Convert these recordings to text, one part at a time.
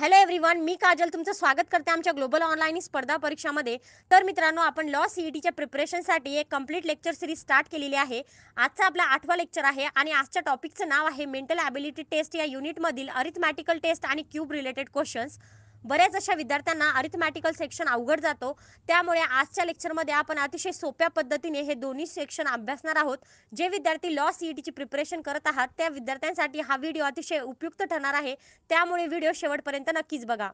hello everyone मी काजल तुमचं स्वागत करते आमच्या ग्लोबल ऑनलाईन स्पर्धा परीक्षामध्ये तर मित्रांनो आपण लॉ सीईटीच्या प्रिपरेशनसाठी एक कंप्लीट लेक्चर सिरीज स्टार्ट केलेली आहे आजचा आपला आठवा लेक्चर आहे आणि आजच्या टॉपिकचं नाव आहे मेंटल ॲबिलिटी टेस्ट या युनिटमधील अरिथमॅटिकल टेस्ट आणि क्यूब रिलेटेड क्वेश्चन्स बऱ्याच अशा विद्यार्थ्यांना अरिथमॅटिकल सेक्शन अवघड जातो त्यामुळे आजच्या लेक्चरमध्ये आपण अतिशय सोप्या पद्धतीने हे दोन्ही सेक्शन अभ्यासणार आहोत जे विद्यार्थी लॉ सीईटीची प्रिपरेशन करत आहात त्या विद्यार्थ्यांसाठी हा व्हिडिओ अतिशय उपयुक्त ठरणार आहे त्यामुळे व्हिडिओ शेवटपर्यंत नक्कीच बघा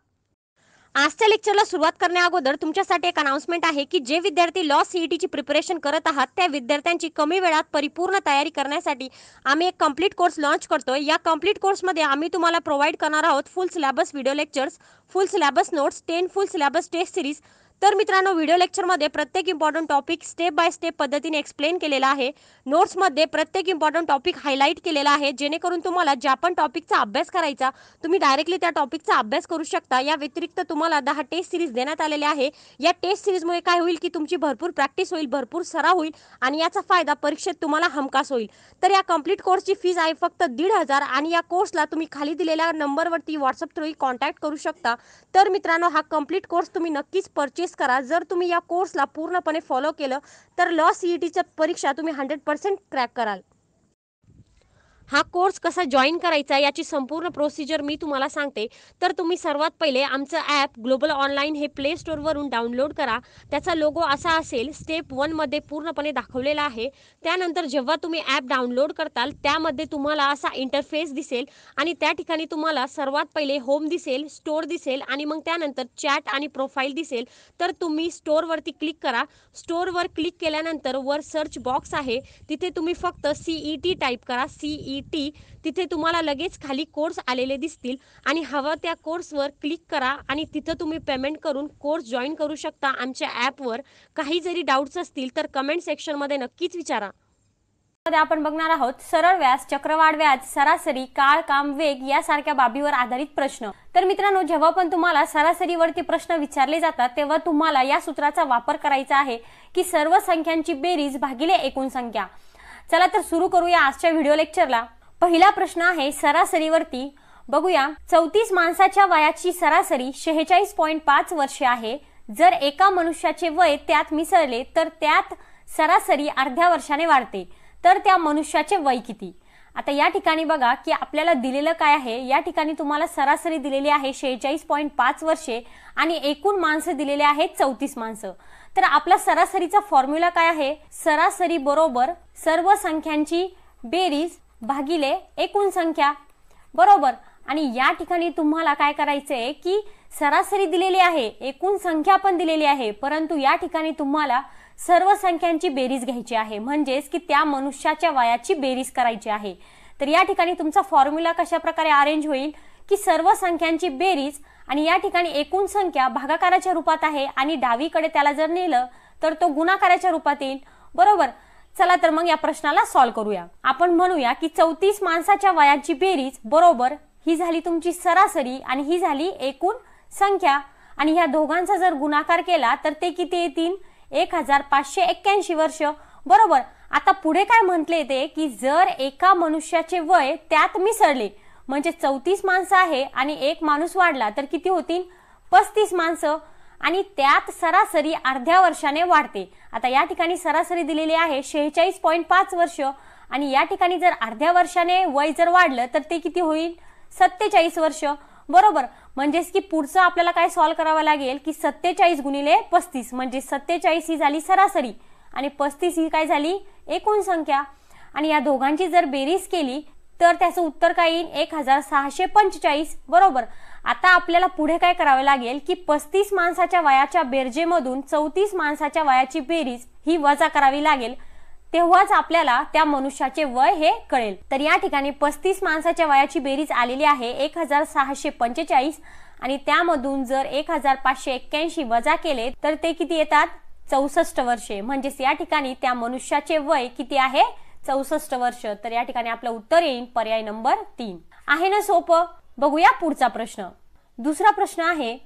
आजच्या लेक्चरला सुरुवात करण्या अगोदर तुमच्यासाठी एक अनाउन्समेंट आहे की जे विद्यार्थी लॉ e ची प्रिपरेशन करत आहात त्या विद्यार्थ्यांची कमी वेळात परिपूर्ण तयारी करण्यासाठी आम्ही एक कम्प्लीट कोर्स लॉन्च करतोय या कम्प्लीट कोर्समध्ये आम्ही तुम्हाला प्रोव्हाइड करणार आहोत full syllabus video lectures full syllabus notes ten full syllabus test series तर मित्रांनो व्हिडिओ लेक्चरमध्ये प्रत्येक important topic step by step पद्धतीने एक्सप्लेन केलेला आहे नोट्समध्ये प्रत्येक इम्पॉर्टंट टॉपिक हायलाईट केलेला आहे जेणेकरून तुम्हाला ज्या पण टॉपिकचा अभ्यास करायचा तुम्ही डायरेक्टली त्या टॉपिकचा अभ्यास करू शकता या व्यतिरिक्त तुम्हाला दहा टेस्ट सिरीज देण्यात आलेल्या आहे या टेस्ट सिरीजमुळे काय होईल की तुमची भरपूर प्रॅक्टिस होईल भरपूर सराव होईल आणि याचा फायदा परीक्षेत तुम्हाला हमखास होईल तर या कम्प्लीट कोर्सची फीज आहे फक्त दीड हजार आणि या कोर्सला तुम्ही खाली दिलेल्या नंबरवरती व्हॉट्सअप थ्रू कॉन्टॅक्ट करू शकता तर मित्रांनो हा कम्प्लीट कोर्स तुम्ही नक्कीच परचेस करा जर तुम्ही या कोर्सला पूर्णपणे फॉलो केलं तर लॉ सीईटीच्या e परीक्षा तुम्ही हंड्रेड पर्सेंट क्रॅक कराल हा कोर्स कसा जॉईन करायचा याची संपूर्ण प्रोसिजर मी तुम्हाला सांगते तर तुम्ही सर्वात पहिले आमचं ॲप ग्लोबल ऑनलाईन हे प्ले स्टोअरवरून डाउनलोड करा त्याचा लोगो असा असेल स्टेप वनमध्ये पूर्णपणे दाखवलेला आहे त्यानंतर जेव्हा तुम्ही ॲप डाउनलोड करताल त्यामध्ये तुम्हाला असा इंटरफेस दिसेल आणि त्या ठिकाणी तुम्हाला सर्वात पहिले होम दिसेल स्टोअर दिसेल आणि मग त्यानंतर चॅट आणि प्रोफाईल दिसेल तर तुम्ही स्टोअरवरती क्लिक करा स्टोअरवर क्लिक केल्यानंतर वर सर्च बॉक्स आहे तिथे तुम्ही फक्त सीई टी टाईप करा सीई टी तिथे तुम्हाला लगेच खाली कोर्स आलेले दिसतील आणि हवा त्या कोर्सवर क्लिक करा आणि तिथं तुम्ही पेमेंट करून कोर्स जॉईन करू शकता आमच्या ॲपवर काही जरी डाऊट्स असतील तर कमेंट सेक्शनमध्ये नक्कीच विचारा आपण बघणार आहोत सरळ व्याज चक्रवाढ व्याज सरासरी काळ काम वेग यासारख्या बाबीवर आधारित प्रश्न तर मित्रांनो जेव्हा पण तुम्हाला सरासरीवरती प्रश्न विचारले जातात तेव्हा तुम्हाला या सूत्राचा वापर करायचा आहे की सर्व संख्यांची बेरीज भागिले एकूण संख्या चला तर सुरू करूया आजच्या व्हिडिओ लेक्चरला पहिला प्रश्न आहे सरासरीवरती बघूया चौतीस माणसाच्या वयाची सरासरी शेहेचाळीस पॉईंट पाच वर्षे आहे जर एका मनुष्याचे वय त्यात मिसळले तर त्यात सरासरी अर्ध्या वर्षाने वाढते तर त्या मनुष्याचे वय किती आता या ठिकाणी बघा की आपल्याला दिलेलं काय आहे या ठिकाणी तुम्हाला सरासरी दिलेली आहे शेहेचाळीस पॉईंट पाच वर्षे आणि एकूण माणसं दिलेले आहेत चौतीस माणसं तर आपला सरासरीचा फॉर्म्युला काय आहे सरासरी बरोबर सर्व संख्यांची बेरीज भागिले एकूण संख्या बरोबर आणि या ठिकाणी तुम्हाला काय करायचं आहे की सरासरी दिलेली आहे एकूण संख्या पण दिलेली आहे परंतु या ठिकाणी तुम्हाला सर्व संख्यांची बेरीज घ्यायची आहे म्हणजेच की त्या मनुष्याच्या वयाची बेरीज करायची आहे तर या ठिकाणी तुमचा फॉर्म्युला कशा प्रकारे अरेंज होईल की सर्व संख्यांची बेरीज आणि या ठिकाणी एकूण संख्या भागाकाराच्या रूपात आहे आणि डावीकडे त्याला जर नेलं तर तो गुणाकाराच्या रूपात येईल बरोबर चला तर मग या प्रश्नाला सॉल्व्ह करूया आपण म्हणूया की चौतीस माणसाच्या वयाची बेरीज बरोबर ही झाली तुमची सरासरी आणि ही झाली एकूण संख्या आणि ह्या दोघांचा जर गुणाकार केला तर ते किती येतील एक हजार पाचशे एक्क्याऐंशी वर्ष बरोबर आता पुढे काय म्हटले ते की जर एका मनुष्याचे वय त्यात मिसळले म्हणजे चौतीस माणसं आहे आणि एक माणूस वाढला तर किती होतील पस्तीस माणसं आणि त्यात सरासरी अर्ध्या वर्षाने वाढते आता या ठिकाणी सरासरी दिलेली आहे शेहेचाळीस पॉईंट पाच वर्ष आणि या ठिकाणी जर अर्ध्या वर्षाने वय जर वाढलं तर ते किती होईल सत्तेचाळीस वर्ष बरोबर म्हणजेच की पुढचं आपल्याला काय सॉल्व करावं लागेल की सत्तेचाळीस गुणिले पस्तीस म्हणजे सत्तेचाळीस ही झाली सरासरी आणि पस्तीस ही काय झाली एकूण संख्या आणि या दोघांची जर बेरीज केली तर त्याचं उत्तर काय येईल एक हजार सहाशे पंचेचाळीस बरोबर आता आपल्याला पुढे काय करावं लागेल की पस्तीस माणसाच्या वयाच्या बेरजेमधून चौतीस माणसाच्या वयाची बेरीज ही वजा करावी लागेल तेव्हाच आपल्याला त्या मनुष्याचे वय हे कळेल तर या ठिकाणी पस्तीस माणसाच्या वयाची बेरीज आलेली आहे एक हजार सहाशे पंचेचाळीस आणि त्यामधून जर एक हजार पाचशे एक्क्याऐंशी वजा केले तर ते किती येतात चौसष्ट वर्षे म्हणजेच या ठिकाणी त्या मनुष्याचे वय किती आहे चौसष्ट वर्ष तर या ठिकाणी आपलं उत्तर येईल पर्याय नंबर तीन आहे ना सोपं बघूया पुढचा प्रश्न दुसरा प्रश्न आहे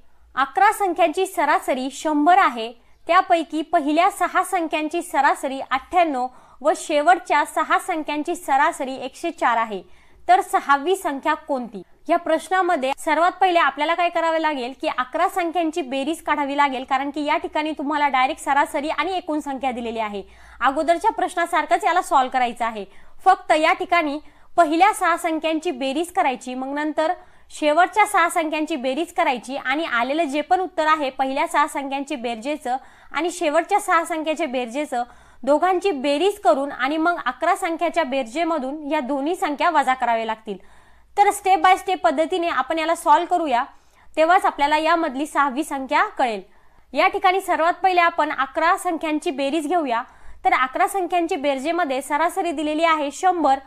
अकरा संख्यांची सरासरी शंभर आहे त्यापैकी पहिल्या सहा संख्यांची सरासरी अठ्ठ्याण्णव व शेवटच्या सहा संख्यांची सरासरी एकशे चार आहे तर सहावी संख्या कोणती या प्रश्नामध्ये सर्वात पहिले आपल्याला काय करावे लागेल की अकरा संख्यांची बेरीज काढावी लागेल कारण की या ठिकाणी तुम्हाला डायरेक्ट सरासरी आणि एकूण संख्या दिलेली आहे अगोदरच्या प्रश्नासारखंच याला सॉल्व्ह करायचं आहे फक्त या ठिकाणी पहिल्या सहा संख्यांची बेरीज करायची मग नंतर शेवटच्या सहा संख्यांची बेरीज करायची आणि आलेलं जे पण उत्तर आहे पहिल्या सहा संख्यांची बेरजेचं आणि शेवटच्या सहा संख्याच्या बेरजेचं दोघांची बेरीज करून आणि मग अकरा संख्याच्या बेरजेमधून या दोन्ही संख्या वजा कराव्या लागतील तर स्टेप बाय स्टेप पद्धतीने आपण याला सॉल्व्ह करूया तेव्हाच आपल्याला यामधली सहावी संख्या कळेल या ठिकाणी सर्वात पहिले आपण अकरा संख्यांची बेरीज घेऊया तर अकरा संख्यांची बेरजेमध्ये सरासरी दिलेली आहे शंभर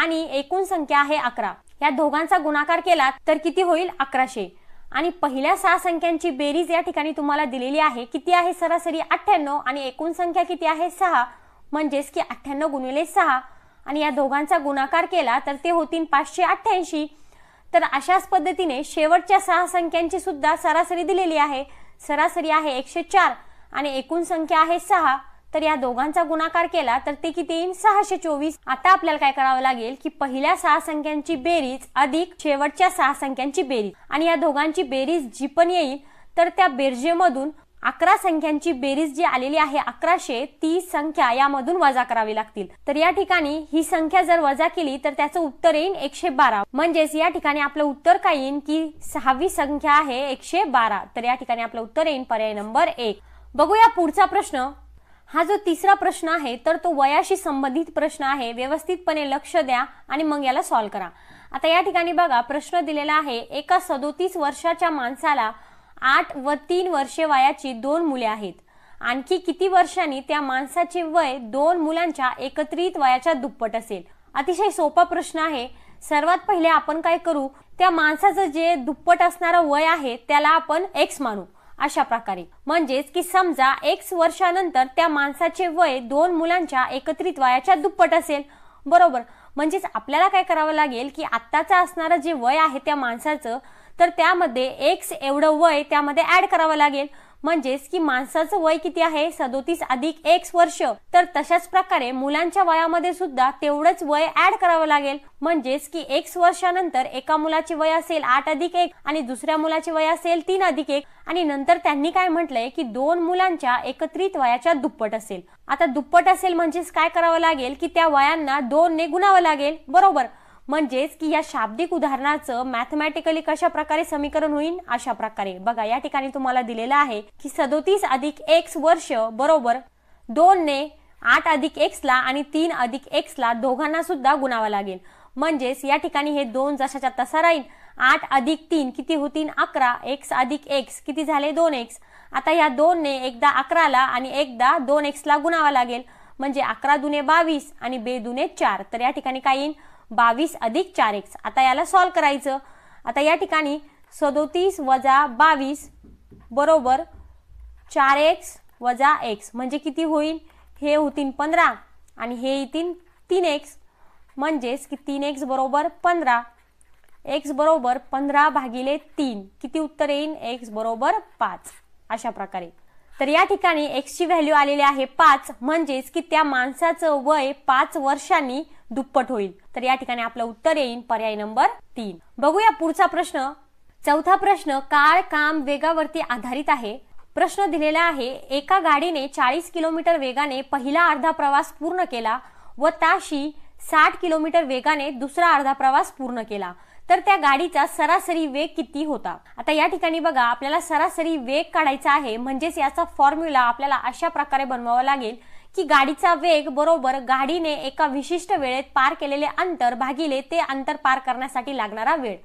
आणि एकूण संख्या आहे अकरा या दोघांचा गुणाकार केला तर किती होईल अकराशे आणि पहिल्या सहा संख्यांची बेरीज या ठिकाणी तुम्हाला दिलेली आहे किती आहे सरासरी अठ्ठ्याण्णव आणि एकूण संख्या किती आहे सहा म्हणजेच की अठ्ठ्याण्णव गुणिले सहा आणि या दोघांचा गुणाकार केला तर ते होतील पाचशे अठ्ठ्याऐंशी तर अशाच पद्धतीने शेवटच्या सहा संख्यांची सुद्धा सरासरी दिलेली आहे सरासरी आहे एकशे चार आणि एकूण संख्या आहे सहा तर या दोघांचा गुणाकार केला तर ते किती येईल सहाशे चोवीस आता आपल्याला काय करावं लागेल की पहिल्या सहा संख्यांची बेरीज अधिक शेवटच्या सहा संख्यांची बेरीज आणि या दोघांची बेरीज जी पण येईल तर त्या बेरजेमधून अकरा संख्यांची बेरीज जी आलेली आहे अकराशे ती संख्या यामधून वजा करावी लागतील तर या ठिकाणी ही संख्या जर वजा केली तर त्याचं उत्तर येईल एकशे बारा म्हणजेच या ठिकाणी आपलं उत्तर काय येईल की सहावी संख्या आहे एकशे बारा तर या ठिकाणी आपलं उत्तर येईल पर्याय नंबर एक बघूया पुढचा प्रश्न हा जो तिसरा प्रश्न आहे तर तो वयाशी संबंधित प्रश्न आहे व्यवस्थितपणे लक्ष द्या आणि मग याला सॉल्व्ह करा आता या ठिकाणी बघा प्रश्न दिलेला आहे एका सदोतीस वर्षाच्या माणसाला आठ व तीन वर्षे वयाची दोन मुले आहेत आणखी किती वर्षांनी त्या माणसाचे वय दोन मुलांच्या एकत्रित वयाच्या दुप्पट असेल अतिशय सोपा प्रश्न आहे सर्वात पहिले आपण काय करू त्या माणसाचं जे दुप्पट असणारं वय आहे त्याला आपण एक्स मानू अशा प्रकारे म्हणजेच की समजा एक वर्षानंतर त्या माणसाचे वय दोन मुलांच्या एकत्रित वयाच्या दुप्पट असेल बरोबर म्हणजेच आपल्याला काय करावं लागेल की आत्ताचं असणारं जे वय आहे त्या माणसाचं तर त्यामध्ये एक्स एवढं वय त्यामध्ये ऍड करावं लागेल म्हणजेच की माणसाचं वय किती आहे सदोतीस अधिक एक वर्ष तर तशाच प्रकारे मुलांच्या वयामध्ये सुद्धा तेवढंच वय ऍड करावं लागेल म्हणजेच की एक वर्षानंतर एका मुलाचे वय असेल आठ अधिक एक आणि दुसऱ्या मुलाचे वय असेल तीन अधिक एक आणि नंतर त्यांनी काय म्हटलंय की दोन मुलांच्या एकत्रित वयाच्या दुप्पट असेल आता दुप्पट असेल म्हणजेच काय करावं लागेल की त्या वयांना दोन ने गुणावं लागेल बरोबर म्हणजेच की या शाब्दिक उदाहरणाचं मॅथमॅटिकली कशा प्रकारे समीकरण होईल अशा प्रकारे बघा या ठिकाणी तुम्हाला दिलेलं आहे की सदोतीस अधिक एक्स वर्ष बरोबर दोन ने आठ अधिक एक्स ला आणि तीन अधिक एक्स ला दोघांना सुद्धा गुणावा लागेल म्हणजेच या ठिकाणी हे दोन जशाच्या तसा राहील आठ अधिक तीन किती होतील अकरा एक्स अधिक एक्स किती झाले दोन एक्स आता या ने एकदा ला आणि एकदा दोन ला गुणावा लागेल म्हणजे अकरा दुने बावीस आणि बे दुने चार तर या ठिकाणी काय येईल बावीस अधिक चार एक्स आता याला सॉल्व करायचं आता या ठिकाणी सदोतीस वजा बावीस बरोबर चार एक्स वजा एक्स म्हणजे किती होईल हे होतील पंधरा आणि हे येतील तीन एक्स म्हणजेच की तीन एक्स बरोबर पंधरा एक्स बरोबर पंधरा भागिले तीन किती उत्तर येईल एक्स बरोबर पाच अशा प्रकारे तर या ठिकाणी एक्सची व्हॅल्यू आलेली आहे पाच म्हणजेच की त्या माणसाचं वय पाच वर्षांनी दुप्पट होईल तर या ठिकाणी आपलं उत्तर येईल पर्याय नंबर तीन बघूया पुढचा प्रश्न चौथा प्रश्न काळ काम वेगावरती आधारित आहे प्रश्न दिलेला आहे एका गाडीने चाळीस किलोमीटर वेगाने पहिला अर्धा प्रवास पूर्ण केला व ताशी साठ किलोमीटर वेगाने दुसरा अर्धा प्रवास पूर्ण केला तर त्या गाडीचा सरासरी वेग किती होता आता या ठिकाणी बघा आपल्याला सरासरी वेग काढायचा आहे म्हणजेच याचा फॉर्म्युला आपल्याला अशा प्रकारे बनवावा लागेल की गाडीचा वेग बरोबर गाडीने एका विशिष्ट वेळेत पार केलेले अंतर भागिले ते अंतर पार करण्यासाठी लागणारा वेळ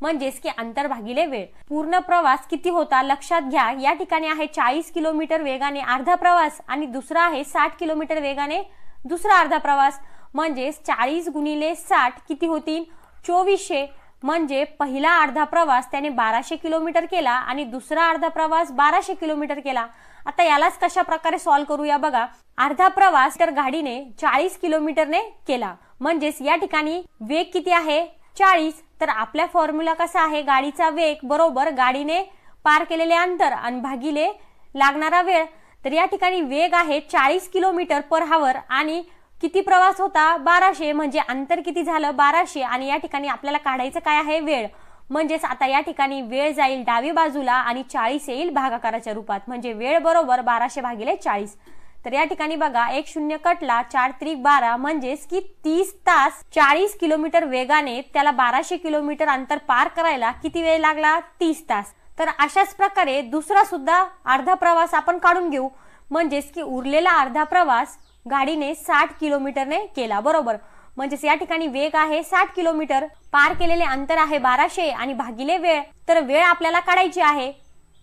म्हणजेच की अंतर भागिले वेळ पूर्ण प्रवास किती होता लक्षात घ्या या ठिकाणी आहे चाळीस किलोमीटर वेगाने अर्धा प्रवास आणि दुसरा आहे साठ किलोमीटर वेगाने दुसरा अर्धा प्रवास म्हणजेच चाळीस गुणिले साठ किती होतील चोवीसशे म्हणजे पहिला अर्धा प्रवास त्याने बाराशे किलोमीटर केला आणि दुसरा अर्धा प्रवास बाराशे किलोमीटर केला आता यालाच कशा प्रकारे सॉल्व्ह करूया बघा अर्धा प्रवास तर गाडीने चाळीस किलोमीटरने केला म्हणजेच या ठिकाणी वेग किती आहे चाळीस तर आपल्या फॉर्म्युला कसा आहे गाडीचा वेग बरोबर गाडीने पार केलेले अंतर आणि भागिले लागणारा वेळ तर या ठिकाणी वेग आहे चाळीस किलोमीटर पर हावर आणि किती प्रवास होता बाराशे म्हणजे अंतर किती झालं बाराशे आणि या ठिकाणी आपल्याला काढायचं काय आहे वेळ म्हणजेच आता या ठिकाणी वेळ जाईल डावी बाजूला आणि चाळीस येईल भागाकाराच्या रूपात म्हणजे वेळ बरोबर बाराशे भागिले चाळीस तर या ठिकाणी बघा एक शून्य कटला चार त्रिक बारा म्हणजेच की तीस तास चाळीस किलोमीटर वेगाने त्याला बाराशे किलोमीटर अंतर पार करायला किती वेळ लागला तीस तास तर अशाच प्रकारे दुसरा सुद्धा अर्धा प्रवास आपण काढून घेऊ म्हणजेच की उरलेला अर्धा प्रवास गाडीने साठ किलोमीटरने केला बरोबर म्हणजेच या ठिकाणी वेग आहे साठ किलोमीटर पार केलेले अंतर आहे बाराशे आणि भागिले वेळ तर वेळ आपल्याला काढायची आहे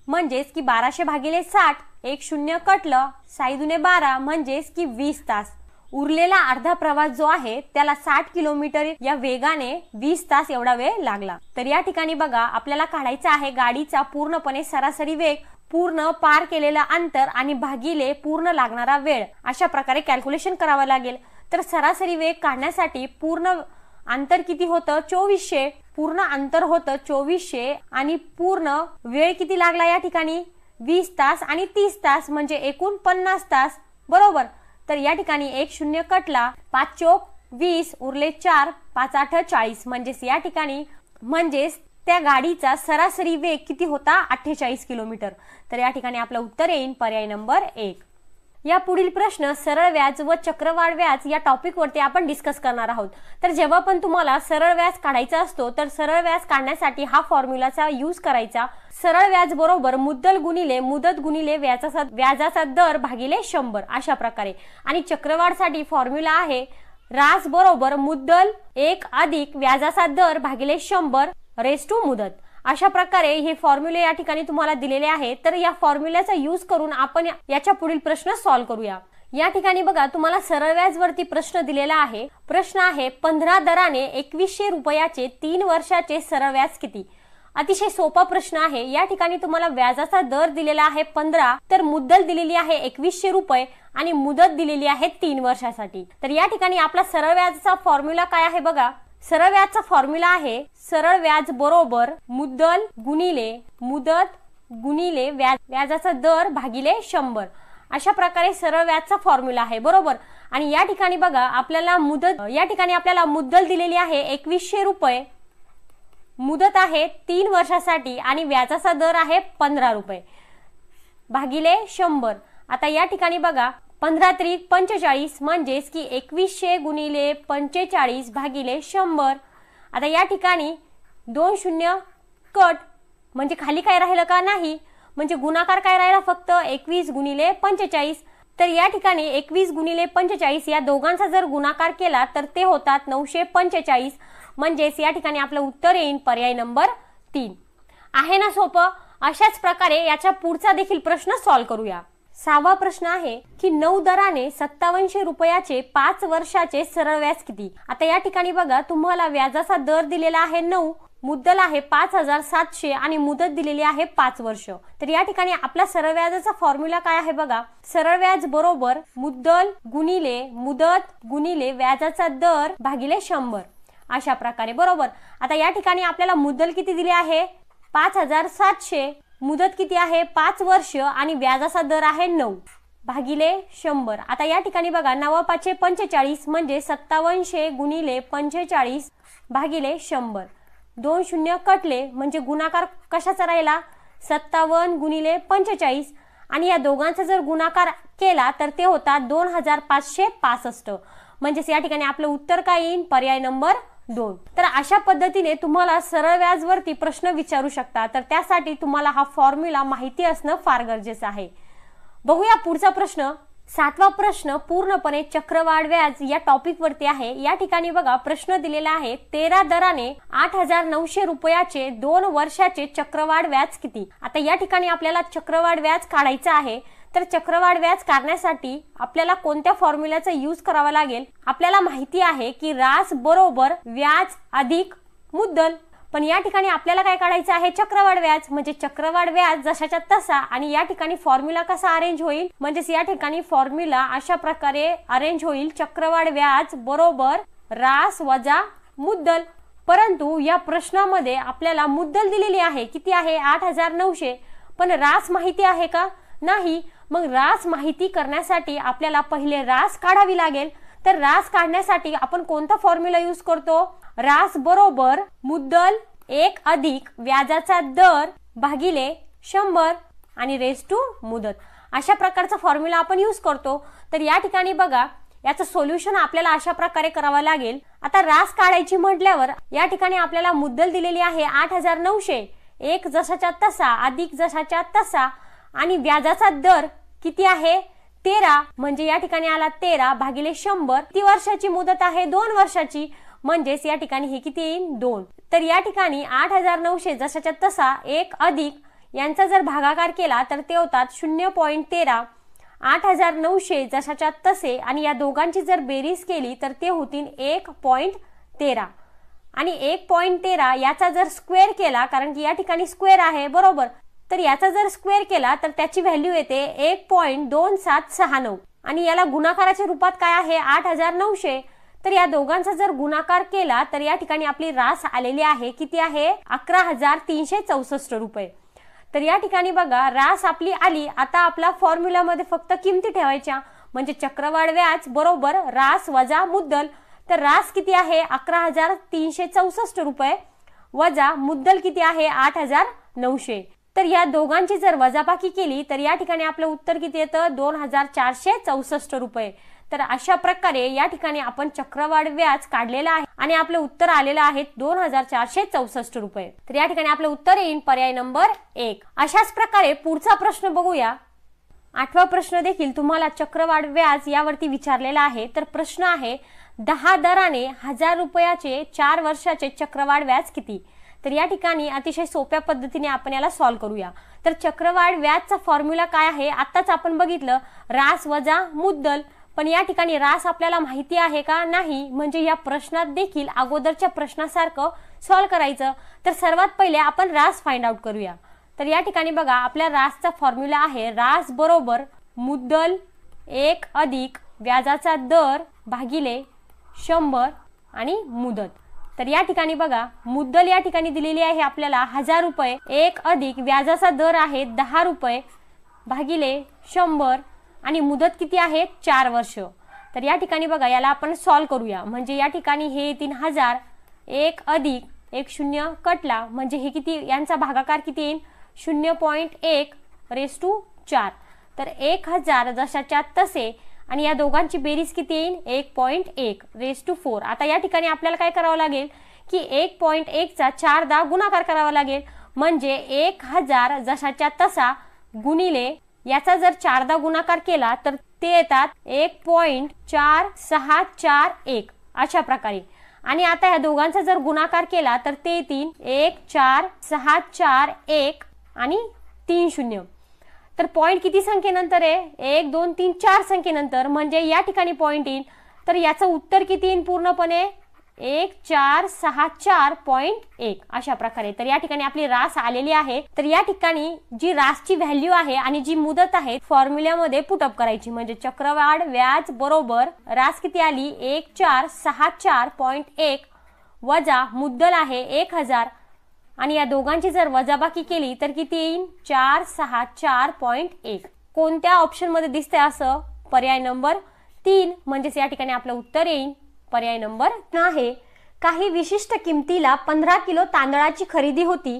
म्हणजेच की बाराशे भागिले साठ एक शून्य कटलं साईदुने बारा म्हणजेच की वीस तास उरलेला अर्धा प्रवास जो आहे त्याला साठ किलोमीटर या वेगाने वीस तास एवढा वेळ लागला तर या ठिकाणी बघा आपल्याला काढायचा आहे गाडीचा पूर्णपणे सरासरी वेग पूर्ण पार केलेलं अंतर आणि भागिले पूर्ण लागणारा वेळ अशा प्रकारे कॅल्क्युलेशन करावा लागेल तर सरासरी वेग काढण्यासाठी पूर्ण अंतर किती होतं चोवीसशे पूर्ण अंतर होतं चोवीसशे आणि पूर्ण वेळ किती लागला या ठिकाणी वीस तास आणि तीस तास म्हणजे एकूण पन्नास तास बरोबर तर या ठिकाणी एक शून्य कटला पाच चोक वीस उरले चार पाच आठ चाळीस म्हणजेच या ठिकाणी म्हणजेच त्या गाडीचा सरासरी वेग किती होता अठ्ठेचाळीस किलोमीटर तर या ठिकाणी आपलं उत्तर येईल पर्याय नंबर एक या पुढील प्रश्न सरळ व्याज व चक्रवाढ व्याज या टॉपिकवरती आपण डिस्कस करणार आहोत तर जेव्हा पण तुम्हाला सरळ व्याज काढायचा असतो तर सरळ व्याज काढण्यासाठी हा फॉर्म्युलाचा यूज करायचा सरळ व्याज बरोबर मुद्दल गुणिले मुदत गुणिले व्याजाचा व्याजाचा दर भागिले शंभर अशा प्रकारे आणि चक्रवाढसाठी फॉर्म्युला आहे रास बरोबर मुद्दल एक अधिक व्याजाचा दर भागिले शंभर रेस टू मुदत अशा प्रकारे हे फॉर्म्युले या ठिकाणी तुम्हाला दिलेले आहेत तर या फॉर्म्युल्याचा यूज करून आपण याच्या पुढील प्रश्न सॉल्व्ह करूया या ठिकाणी बघा तुम्हाला सरळ व्याज वरती प्रश्न दिलेला आहे प्रश्न आहे पंधरा दराने एकवीसशे रुपयाचे तीन वर्षाचे सरळ व्याज किती अतिशय सोपा प्रश्न आहे या ठिकाणी तुम्हाला व्याजाचा दर दिलेला आहे पंधरा तर मुद्दल दिलेली आहे एकवीसशे रुपये आणि मुदत दिलेली आहे तीन वर्षासाठी तर या ठिकाणी आपला सरळ व्याजाचा फॉर्म्युला काय आहे बघा सरळ व्याजचा फॉर्म्युला आहे सरळ व्याज बरोबर मुद्दल गुणिले मुदत गुणिले व्याज व्याजाचा दर भागिले शंभर अशा प्रकारे सरळ व्याजचा फॉर्म्युला आहे बरोबर आणि या ठिकाणी बघा आपल्याला मुदत या ठिकाणी आपल्याला मुद्दल दिलेली आहे एकवीसशे रुपये मुदत आहे तीन वर्षासाठी आणि व्याजाचा दर आहे पंधरा रुपये भागिले शंभर आता या ठिकाणी बघा पंधरा त्रिक पंचेचाळीस म्हणजेच की एकवीसशे गुणिले पंचेचाळीस भागिले शंभर आता या ठिकाणी दोन शून्य कट म्हणजे खाली काय राहिलं का नाही म्हणजे गुणाकार काय राहिला फक्त एकवीस गुणिले पंचेचाळीस तर या ठिकाणी एकवीस गुणिले पंचेचाळीस या दोघांचा जर गुणाकार केला तर ते होतात नऊशे पंचेचाळीस म्हणजेच या ठिकाणी आपलं उत्तर येईल पर्याय नंबर तीन आहे ना सोपं अशाच प्रकारे याच्या पुढचा देखील प्रश्न सॉल्व्ह करूया सहावा प्रश्न आहे की नऊ दराने सत्तावनशे रुपयाचे पाच वर्षाचे सरळ व्याज किती आता या ठिकाणी बघा तुम्हाला व्याजाचा दर दिलेला आहे नऊ मुद्दल आहे पाच हजार सातशे आणि मुदत दिलेली आहे पाच वर्ष तर या ठिकाणी आपला सरळ व्याजाचा फॉर्म्युला काय आहे बघा सरळ व्याज बरोबर मुद्दल गुणिले मुदत गुणिले व्याजाचा दर भागिले शंभर अशा प्रकारे बरोबर आता या ठिकाणी आपल्याला मुद्दल किती दिली आहे पाच हजार सातशे मुदत किती आहे पाच वर्ष आणि व्याजाचा दर आहे नऊ भागिले शंभर आता या ठिकाणी बघा नवा पाचशे पंचेचाळीस म्हणजे सत्तावनशे गुणिले पंचेचाळीस भागिले शंभर दोन शून्य कटले म्हणजे गुणाकार कशाचा राहिला सत्तावन्न गुणिले पंचेचाळीस आणि या दोघांचा जर गुणाकार केला तर ते होता दोन हजार पाचशे पासष्ट म्हणजेच या ठिकाणी आपलं उत्तर काय येईल पर्याय नंबर दोन तर अशा पद्धतीने तुम्हाला सरळ व्याजवरती प्रश्न विचारू शकता तर त्यासाठी तुम्हाला हा फॉर्म्युला माहिती असणं फार गरजेचं आहे बघूया पुढचा प्रश्न सातवा प्रश्न पूर्णपणे चक्रवाढ व्याज या टॉपिक वरती आहे या ठिकाणी बघा प्रश्न दिलेला आहे तेरा दराने आठ हजार नऊशे रुपयाचे दोन वर्षाचे चक्रवाढ व्याज किती आता या ठिकाणी आपल्याला चक्रवाढ व्याज काढायचं आहे तर चक्रवाढ व्याज करण्यासाठी आपल्याला कोणत्या फॉर्म्युलाचा यूज करावा लागेल आपल्याला माहिती आहे की रास बरोबर व्याज अधिक मुद्दल पण या ठिकाणी आपल्याला काय काढायचं आहे चक्रवाढ व्याज म्हणजे चक्रवाढ व्याज जशाच्या तसा आणि या ठिकाणी फॉर्म्युला कसा अरेंज होईल म्हणजेच या ठिकाणी फॉर्म्युला अशा प्रकारे अरेंज होईल चक्रवाढ व्याज बरोबर रास वजा मुद्दल परंतु या प्रश्नामध्ये आपल्याला मुद्दल दिलेली आहे किती आहे आठ हजार नऊशे पण रास माहिती आहे का नाही मग रास माहिती करण्यासाठी आपल्याला पहिले रास काढावी लागेल तर रास काढण्यासाठी आपण कोणता फॉर्म्युला यूज करतो रास बरोबर मुद्दल एक अधिक व्याजाचा दर भागिले शंभर आणि रेस टू मुदत अशा प्रकारचा फॉर्म्युला आपण यूज करतो तर या ठिकाणी बघा याचं सोल्युशन आपल्याला अशा प्रकारे करावं लागेल आता रास काढायची म्हटल्यावर या ठिकाणी आपल्याला मुद्दल दिलेली आहे आठ हजार नऊशे एक जशाच्या तसा अधिक जशाच्या तसा आणि व्याजाचा दर किती आहे तेरा म्हणजे या ठिकाणी आला तेरा भागिले शंभर ती वर्षाची मुदत आहे दोन वर्षाची म्हणजेच या ठिकाणी हे किती येईल दोन तर या ठिकाणी आठ हजार नऊशे जशाच्या तसा एक अधिक यांचा जर भागाकार केला तर ते होतात शून्य पॉईंट तेरा आठ हजार नऊशे जशाच्या तसे आणि या दोघांची जर बेरीज केली तर ते होतील एक पॉईंट तेरा आणि एक पॉईंट तेरा याचा जर स्क्वेअर केला कारण की या ठिकाणी स्क्वेअर आहे बरोबर तर याचा जर स्क्वेअर केला तर त्याची व्हॅल्यू येते एक पॉईंट दोन सात सहा नऊ आणि याला गुणाकाराच्या रूपात काय आहे आठ हजार नऊशे तर या दोघांचा जर गुणाकार केला तर या ठिकाणी आपली रास आलेली आहे किती आहे अकरा हजार तीनशे चौसष्ट रुपये तर या ठिकाणी बघा रास आपली आली आता आपला फॉर्म्युलामध्ये फक्त किमती ठेवायच्या म्हणजे चक्रवाढ व्याज बरोबर रास वजा मुद्दल तर रास किती आहे अकरा हजार तीनशे चौसष्ट रुपये वजा मुद्दल किती आहे आठ हजार नऊशे तर या दोघांची जर वजाबाकी केली तर या ठिकाणी आपलं उत्तर किती येतं दोन हजार चारशे चौसष्ट रुपये तर अशा प्रकारे या ठिकाणी आपण चक्रवाढ व्याज काढलेला आहे आणि आपलं उत्तर आलेलं आहे दोन हजार चारशे चौसष्ट रुपये तर या ठिकाणी आपलं उत्तर येईल पर्याय नंबर एक अशाच प्रकारे पुढचा प्रश्न बघूया आठवा प्रश्न देखील तुम्हाला चक्रवाढ व्याज यावरती विचारलेला आहे तर प्रश्न आहे दहा दराने हजार रुपयाचे चार वर्षाचे चक्रवाढ व्याज किती तर या ठिकाणी अतिशय सोप्या पद्धतीने आपण याला सॉल्व्ह करूया तर चक्रवाढ व्याजचा फॉर्म्युला काय आहे आत्ताच आपण बघितलं रास वजा मुद्दल पण या ठिकाणी रास आपल्याला माहिती आहे का नाही म्हणजे या प्रश्नात देखील अगोदरच्या प्रश्नासारखं सॉल्व्ह करायचं तर सर्वात पहिले आपण रास फाइंड आउट करूया तर या ठिकाणी बघा आपल्या रासचा फॉर्म्युला आहे रास बरोबर मुद्दल एक अधिक व्याजाचा दर भागिले शंभर आणि मुदत तर या ठिकाणी बघा मुद्दल या ठिकाणी दिलेली आहे आपल्याला हजार रुपये एक अधिक व्याजाचा दर आहे दहा रुपये भागिले शंभर आणि मुदत किती आहे चार वर्ष तर या ठिकाणी बघा याला आपण सॉल्व करूया म्हणजे या ठिकाणी हे तीन हजार एक अधिक एक शून्य कटला म्हणजे हे किती यांचा भागाकार किती येईल शून्य पॉईंट एक रेस टू चार तर एक हजार जशाच्या तसे आणि या दोघांची बेरीज किती येईल एक पॉईंट एक रेस टू फोर आता या ठिकाणी आपल्याला काय करावं लागेल की एक पॉईंट एकचा चारदा गुणाकार करावा लागेल म्हणजे एक हजार जशाच्या तसा गुणिले याचा जर चारदा गुणाकार केला तर ते येतात एक पॉईंट चार सहा चार एक अशा प्रकारे आणि आता या दोघांचा जर गुणाकार केला तर ते येतील एक चार सहा चार एक आणि तीन शून्य तर पॉईंट किती संख्येनंतर आहे एक दोन तीन चार संख्येनंतर म्हणजे या ठिकाणी पॉईंट येईल तर याचं उत्तर किती येईल पूर्णपणे एक चार सहा चार पॉईंट एक अशा प्रकारे तर या ठिकाणी आपली रास आलेली आहे तर या ठिकाणी जी रासची व्हॅल्यू आहे आणि जी मुदत आहे फॉर्म्युल्यामध्ये पुटअप करायची म्हणजे चक्रवाढ व्याज बरोबर रास किती आली एक चार सहा चार पॉईंट एक वजा मुद्दल आहे एक हजार आणि या दोघांची जर वजाबाकी केली तर किती येईल चार सहा चार पॉईंट एक कोणत्या ऑप्शनमध्ये दिसतंय असं पर्याय नंबर तीन म्हणजेच या ठिकाणी आपलं उत्तर येईल पर्याय नंबर नाही काही विशिष्ट किमतीला पंधरा किलो तांदळाची खरेदी होती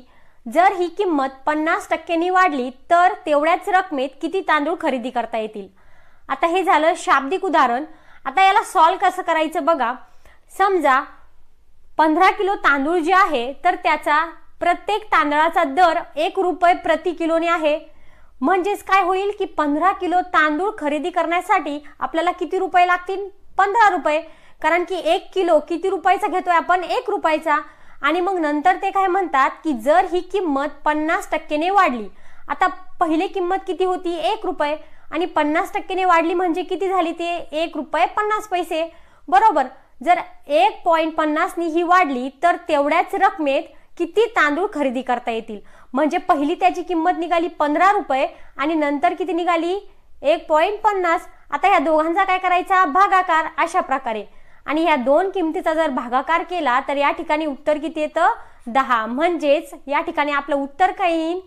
जर ही किंमत पन्नास टक्क्यांनी वाढली तर तेवढ्याच रकमेत किती तांदूळ खरेदी करता येतील आता हे झालं शाब्दिक उदाहरण आता याला सॉल्व कसं करायचं बघा समजा पंधरा किलो तांदूळ जे आहे तर त्याचा प्रत्येक तांदळाचा दर एक रुपये प्रति किलोने आहे म्हणजेच काय होईल की पंधरा किलो तांदूळ खरेदी करण्यासाठी आपल्याला किती रुपये लागतील पंधरा रुपये कारण की एक किलो किती रुपयाचा घेतोय आपण एक रुपयाचा आणि मग नंतर ते काय म्हणतात की जर ही किंमत पन्नास टक्केने वाढली आता पहिली किंमत किती होती एक रुपये आणि पन्नास टक्केने वाढली म्हणजे किती झाली ते एक रुपये पन्नास पैसे बरोबर जर एक पॉईंट पन्नासनी ही वाढली तर तेवढ्याच रकमेत किती तांदूळ खरेदी करता येतील म्हणजे पहिली त्याची किंमत निघाली पंधरा रुपये आणि नंतर किती निघाली एक पॉईंट पन्नास आता या दोघांचा काय करायचा भागाकार अशा प्रकारे आणि ह्या दोन किमतीचा जर भागाकार केला तर या ठिकाणी उत्तर किती येतं दहा म्हणजेच या ठिकाणी आपलं उत्तर काय येईल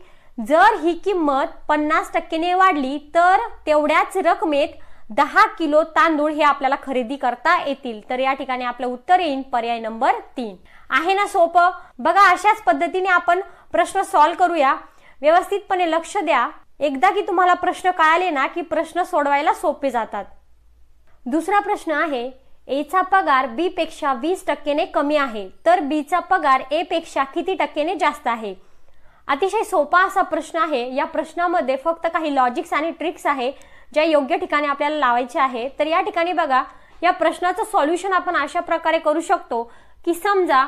जर ही किंमत पन्नास टक्केने वाढली तर तेवढ्याच रकमेत दहा किलो तांदूळ हे आपल्याला खरेदी करता येतील तर या ठिकाणी आपलं उत्तर येईल पर्याय नंबर तीन आहे ना सोपं बघा अशाच पद्धतीने आपण प्रश्न सॉल्व करूया व्यवस्थितपणे लक्ष द्या एकदा की तुम्हाला प्रश्न कळाले ना की प्रश्न सोडवायला सोपे जातात दुसरा प्रश्न आहे एचा पगार बी पेक्षा वीस टक्केने कमी आहे तर बीचा पगार ए पेक्षा किती टक्केने जास्त आहे अतिशय सोपा असा प्रश्न आहे या प्रश्नामध्ये फक्त काही लॉजिक्स आणि ट्रिक्स आहे ज्या योग्य ठिकाणी आपल्याला लावायचे आहे तर या ठिकाणी बघा या प्रश्नाचं सॉल्युशन आपण अशा प्रकारे करू शकतो की समजा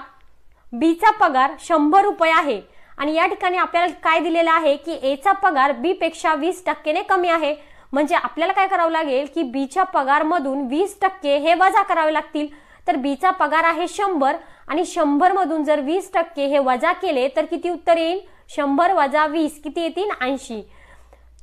बीचा पगार शंभर रुपये आहे आणि या ठिकाणी आपल्याला काय दिलेलं आहे की एचा पगार बी पेक्षा वीस टक्केने कमी आहे म्हणजे आपल्याला काय करावं लागेल की बीच्या पगारमधून वीस टक्के हे वजा करावे लागतील तर बीचा पगार आहे शंभर आणि शंभर मधून जर वीस टक्के हे वजा केले तर किती उत्तर येईल शंभर वजा वीस किती येतील ऐंशी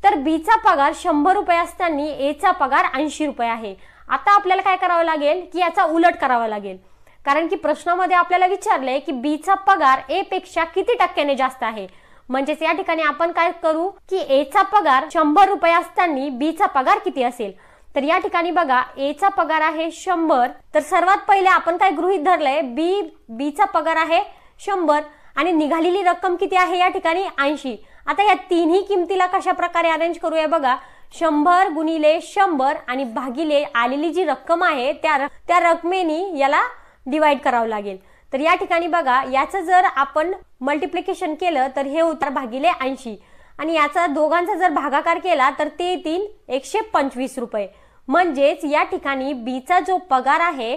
तर बीचा पगार शंभर रुपये असताना एचा पगार ऐंशी रुपये आहे आता आपल्याला काय करावं लागेल की याचा उलट करावा लागेल कारण की प्रश्नामध्ये आपल्याला विचारलंय की बीचा पगार ए पेक्षा किती टक्क्याने जास्त आहे म्हणजेच या ठिकाणी आपण काय करू की एचा पगार शंभर रुपये असताना बीचा पगार किती असेल तर या ठिकाणी बघा एचा पगार आहे शंभर तर सर्वात पहिले आपण काय गृहित धरलंय बी बीचा पगार आहे शंभर आणि निघालेली रक्कम किती आहे या ठिकाणी ऐंशी आता या तिन्ही किमतीला कशा प्रकारे अरेंज करूया बघा शंभर गुणिले शंभर आणि भागिले आलेली जी रक्कम आहे त्या त्या रकमेनी याला डिवाइड करावं लागेल तर या ठिकाणी बघा याचं जर आपण मल्टिप्लिकेशन केलं तर हे उत्तर भागिले ऐंशी आणि याचा दोघांचा जर भागाकार केला तर ते येतील एकशे पंचवीस रुपये म्हणजेच या ठिकाणी बीचा जो पगार आहे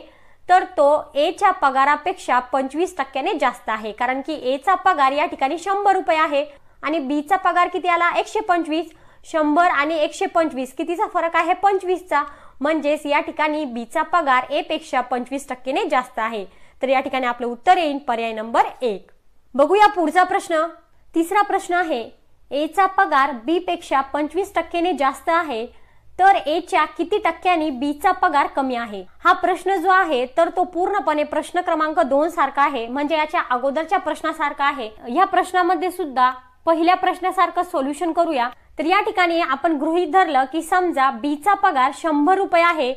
तर तो एच्या पगारापेक्षा पंचवीस टक्क्याने जास्त आहे कारण की एचा पगार या ठिकाणी शंभर रुपये आहे आणि बीचा पगार किती आला एकशे पंचवीस शंभर आणि एकशे पंचवीस कितीचा फरक आहे पंचवीसचा म्हणजेच या ठिकाणी बीचा पगार ए पेक्षा पंचवीस टक्केने जास्त आहे तर या ठिकाणी आपलं उत्तर येईल पर्याय नंबर एक बघूया पुढचा प्रश्न तिसरा प्रश्न आहे एचा पगार बी पेक्षा पंचवीस टक्केने जास्त आहे तर एच्या किती टक्क्यांनी बीचा पगार कमी आहे हा प्रश्न जो आहे तर तो पूर्णपणे प्रश्न क्रमांक दोन सारखा आहे म्हणजे याच्या अगोदरच्या प्रश्नासारखा आहे या प्रश्नामध्ये सुद्धा पहिल्या प्रश्नासारखं सोल्युशन करूया तर या ठिकाणी आपण गृहीत धरलं की समजा बीचा पगार शंभर रुपये आहे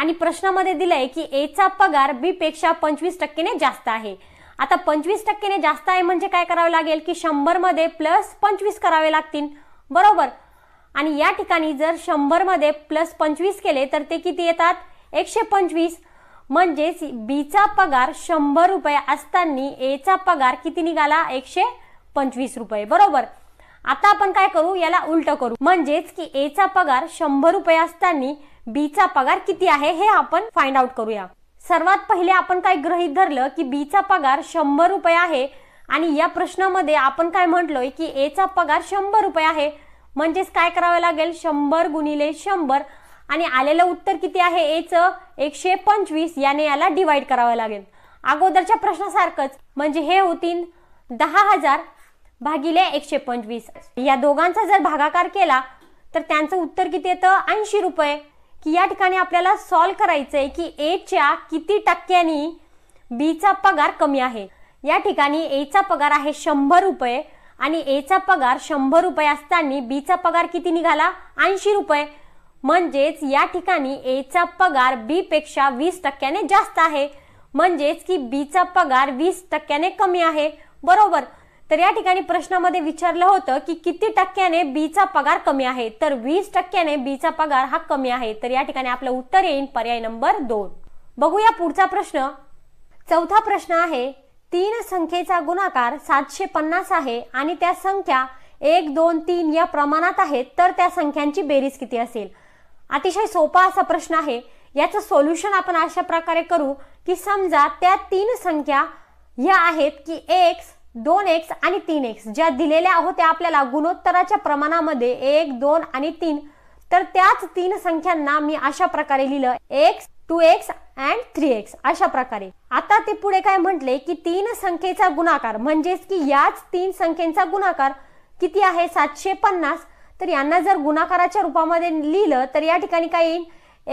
आणि प्रश्नामध्ये दिलंय की एचा पगार बी पेक्षा पंचवीस टक्केने जास्त आहे आता पंचवीस टक्केने जास्त आहे म्हणजे काय करावं लागेल की मध्ये प्लस पंचवीस करावे लागतील बरोबर आणि या ठिकाणी जर मध्ये प्लस पंचवीस केले तर ते किती येतात एकशे पंचवीस म्हणजेच बीचा पगार शंभर रुपये असताना एचा पगार किती निघाला एकशे पंचवीस रुपये बरोबर आता आपण काय करू याला उलट करू म्हणजेच की ए चा पगार शंभर रुपये असताना बी चा पगार किती आहे हे आपण फाइंड आउट करूया सर्वात पहिले आपण काय गृहित धरलं की बी चा पगार शंभर रुपये आहे आणि या प्रश्नामध्ये आपण काय म्हटलोय की ए चा पगार शंभर रुपये आहे म्हणजेच काय करावं लागेल शंभर गुणिले शंभर आणि आलेलं उत्तर किती आहे एचं एकशे पंचवीस याने याला डिवाइड करावं लागेल अगोदरच्या प्रश्नासारखंच म्हणजे हे होतील दहा हजार भागिले एकशे पंचवीस या दोघांचा जर भागाकार केला तर त्यांचं उत्तर किती येतं ऐंशी रुपये की या ठिकाणी आपल्याला सॉल्व करायचं आहे की एच्या किती टक्क्यांनी बीचा पगार कमी आहे या ठिकाणी एचा पगार आहे शंभर रुपये आणि एचा पगार शंभर रुपये असताना बीचा पगार किती निघाला ऐंशी रुपये म्हणजेच या ठिकाणी एचा पगार बी पेक्षा वीस टक्क्याने जास्त आहे म्हणजेच की बीचा पगार वीस टक्क्याने कमी आहे बरोबर तर या ठिकाणी प्रश्नामध्ये विचारलं होतं की किती टक्क्याने बीचा पगार कमी आहे तर वीस टक्क्याने बीचा पगार हा कमी आहे तर या ठिकाणी आपलं उत्तर येईल पर्याय नंबर दोन बघूया पुढचा प्रश्न चौथा प्रश्न आहे तीन संख्येचा गुणाकार सातशे पन्नास आहे आणि त्या संख्या एक दोन तीन या प्रमाणात आहेत तर त्या संख्यांची बेरीज किती असेल अतिशय सोपा असा प्रश्न आहे याचं सोल्युशन आपण अशा प्रकारे करू की समजा त्या तीन संख्या ह्या आहेत की एक्स दोन एक्स आणि तीन एक्स ज्या दिलेल्या होत्या आपल्याला गुणोत्तराच्या प्रमाणामध्ये एक दोन आणि तीन तर त्याच तीन संख्यांना मी अशा प्रकारे लिहिलं x two x and three x अशा प्रकारे आता ते पुढे काय म्हटले की तीन संख्येचा गुणाकार म्हणजेच की याच तीन संख्येचा गुणाकार किती आहे सातशे पन्नास तर यांना जर गुणाकाराच्या रूपामध्ये लिहिलं तर या ठिकाणी काय येईल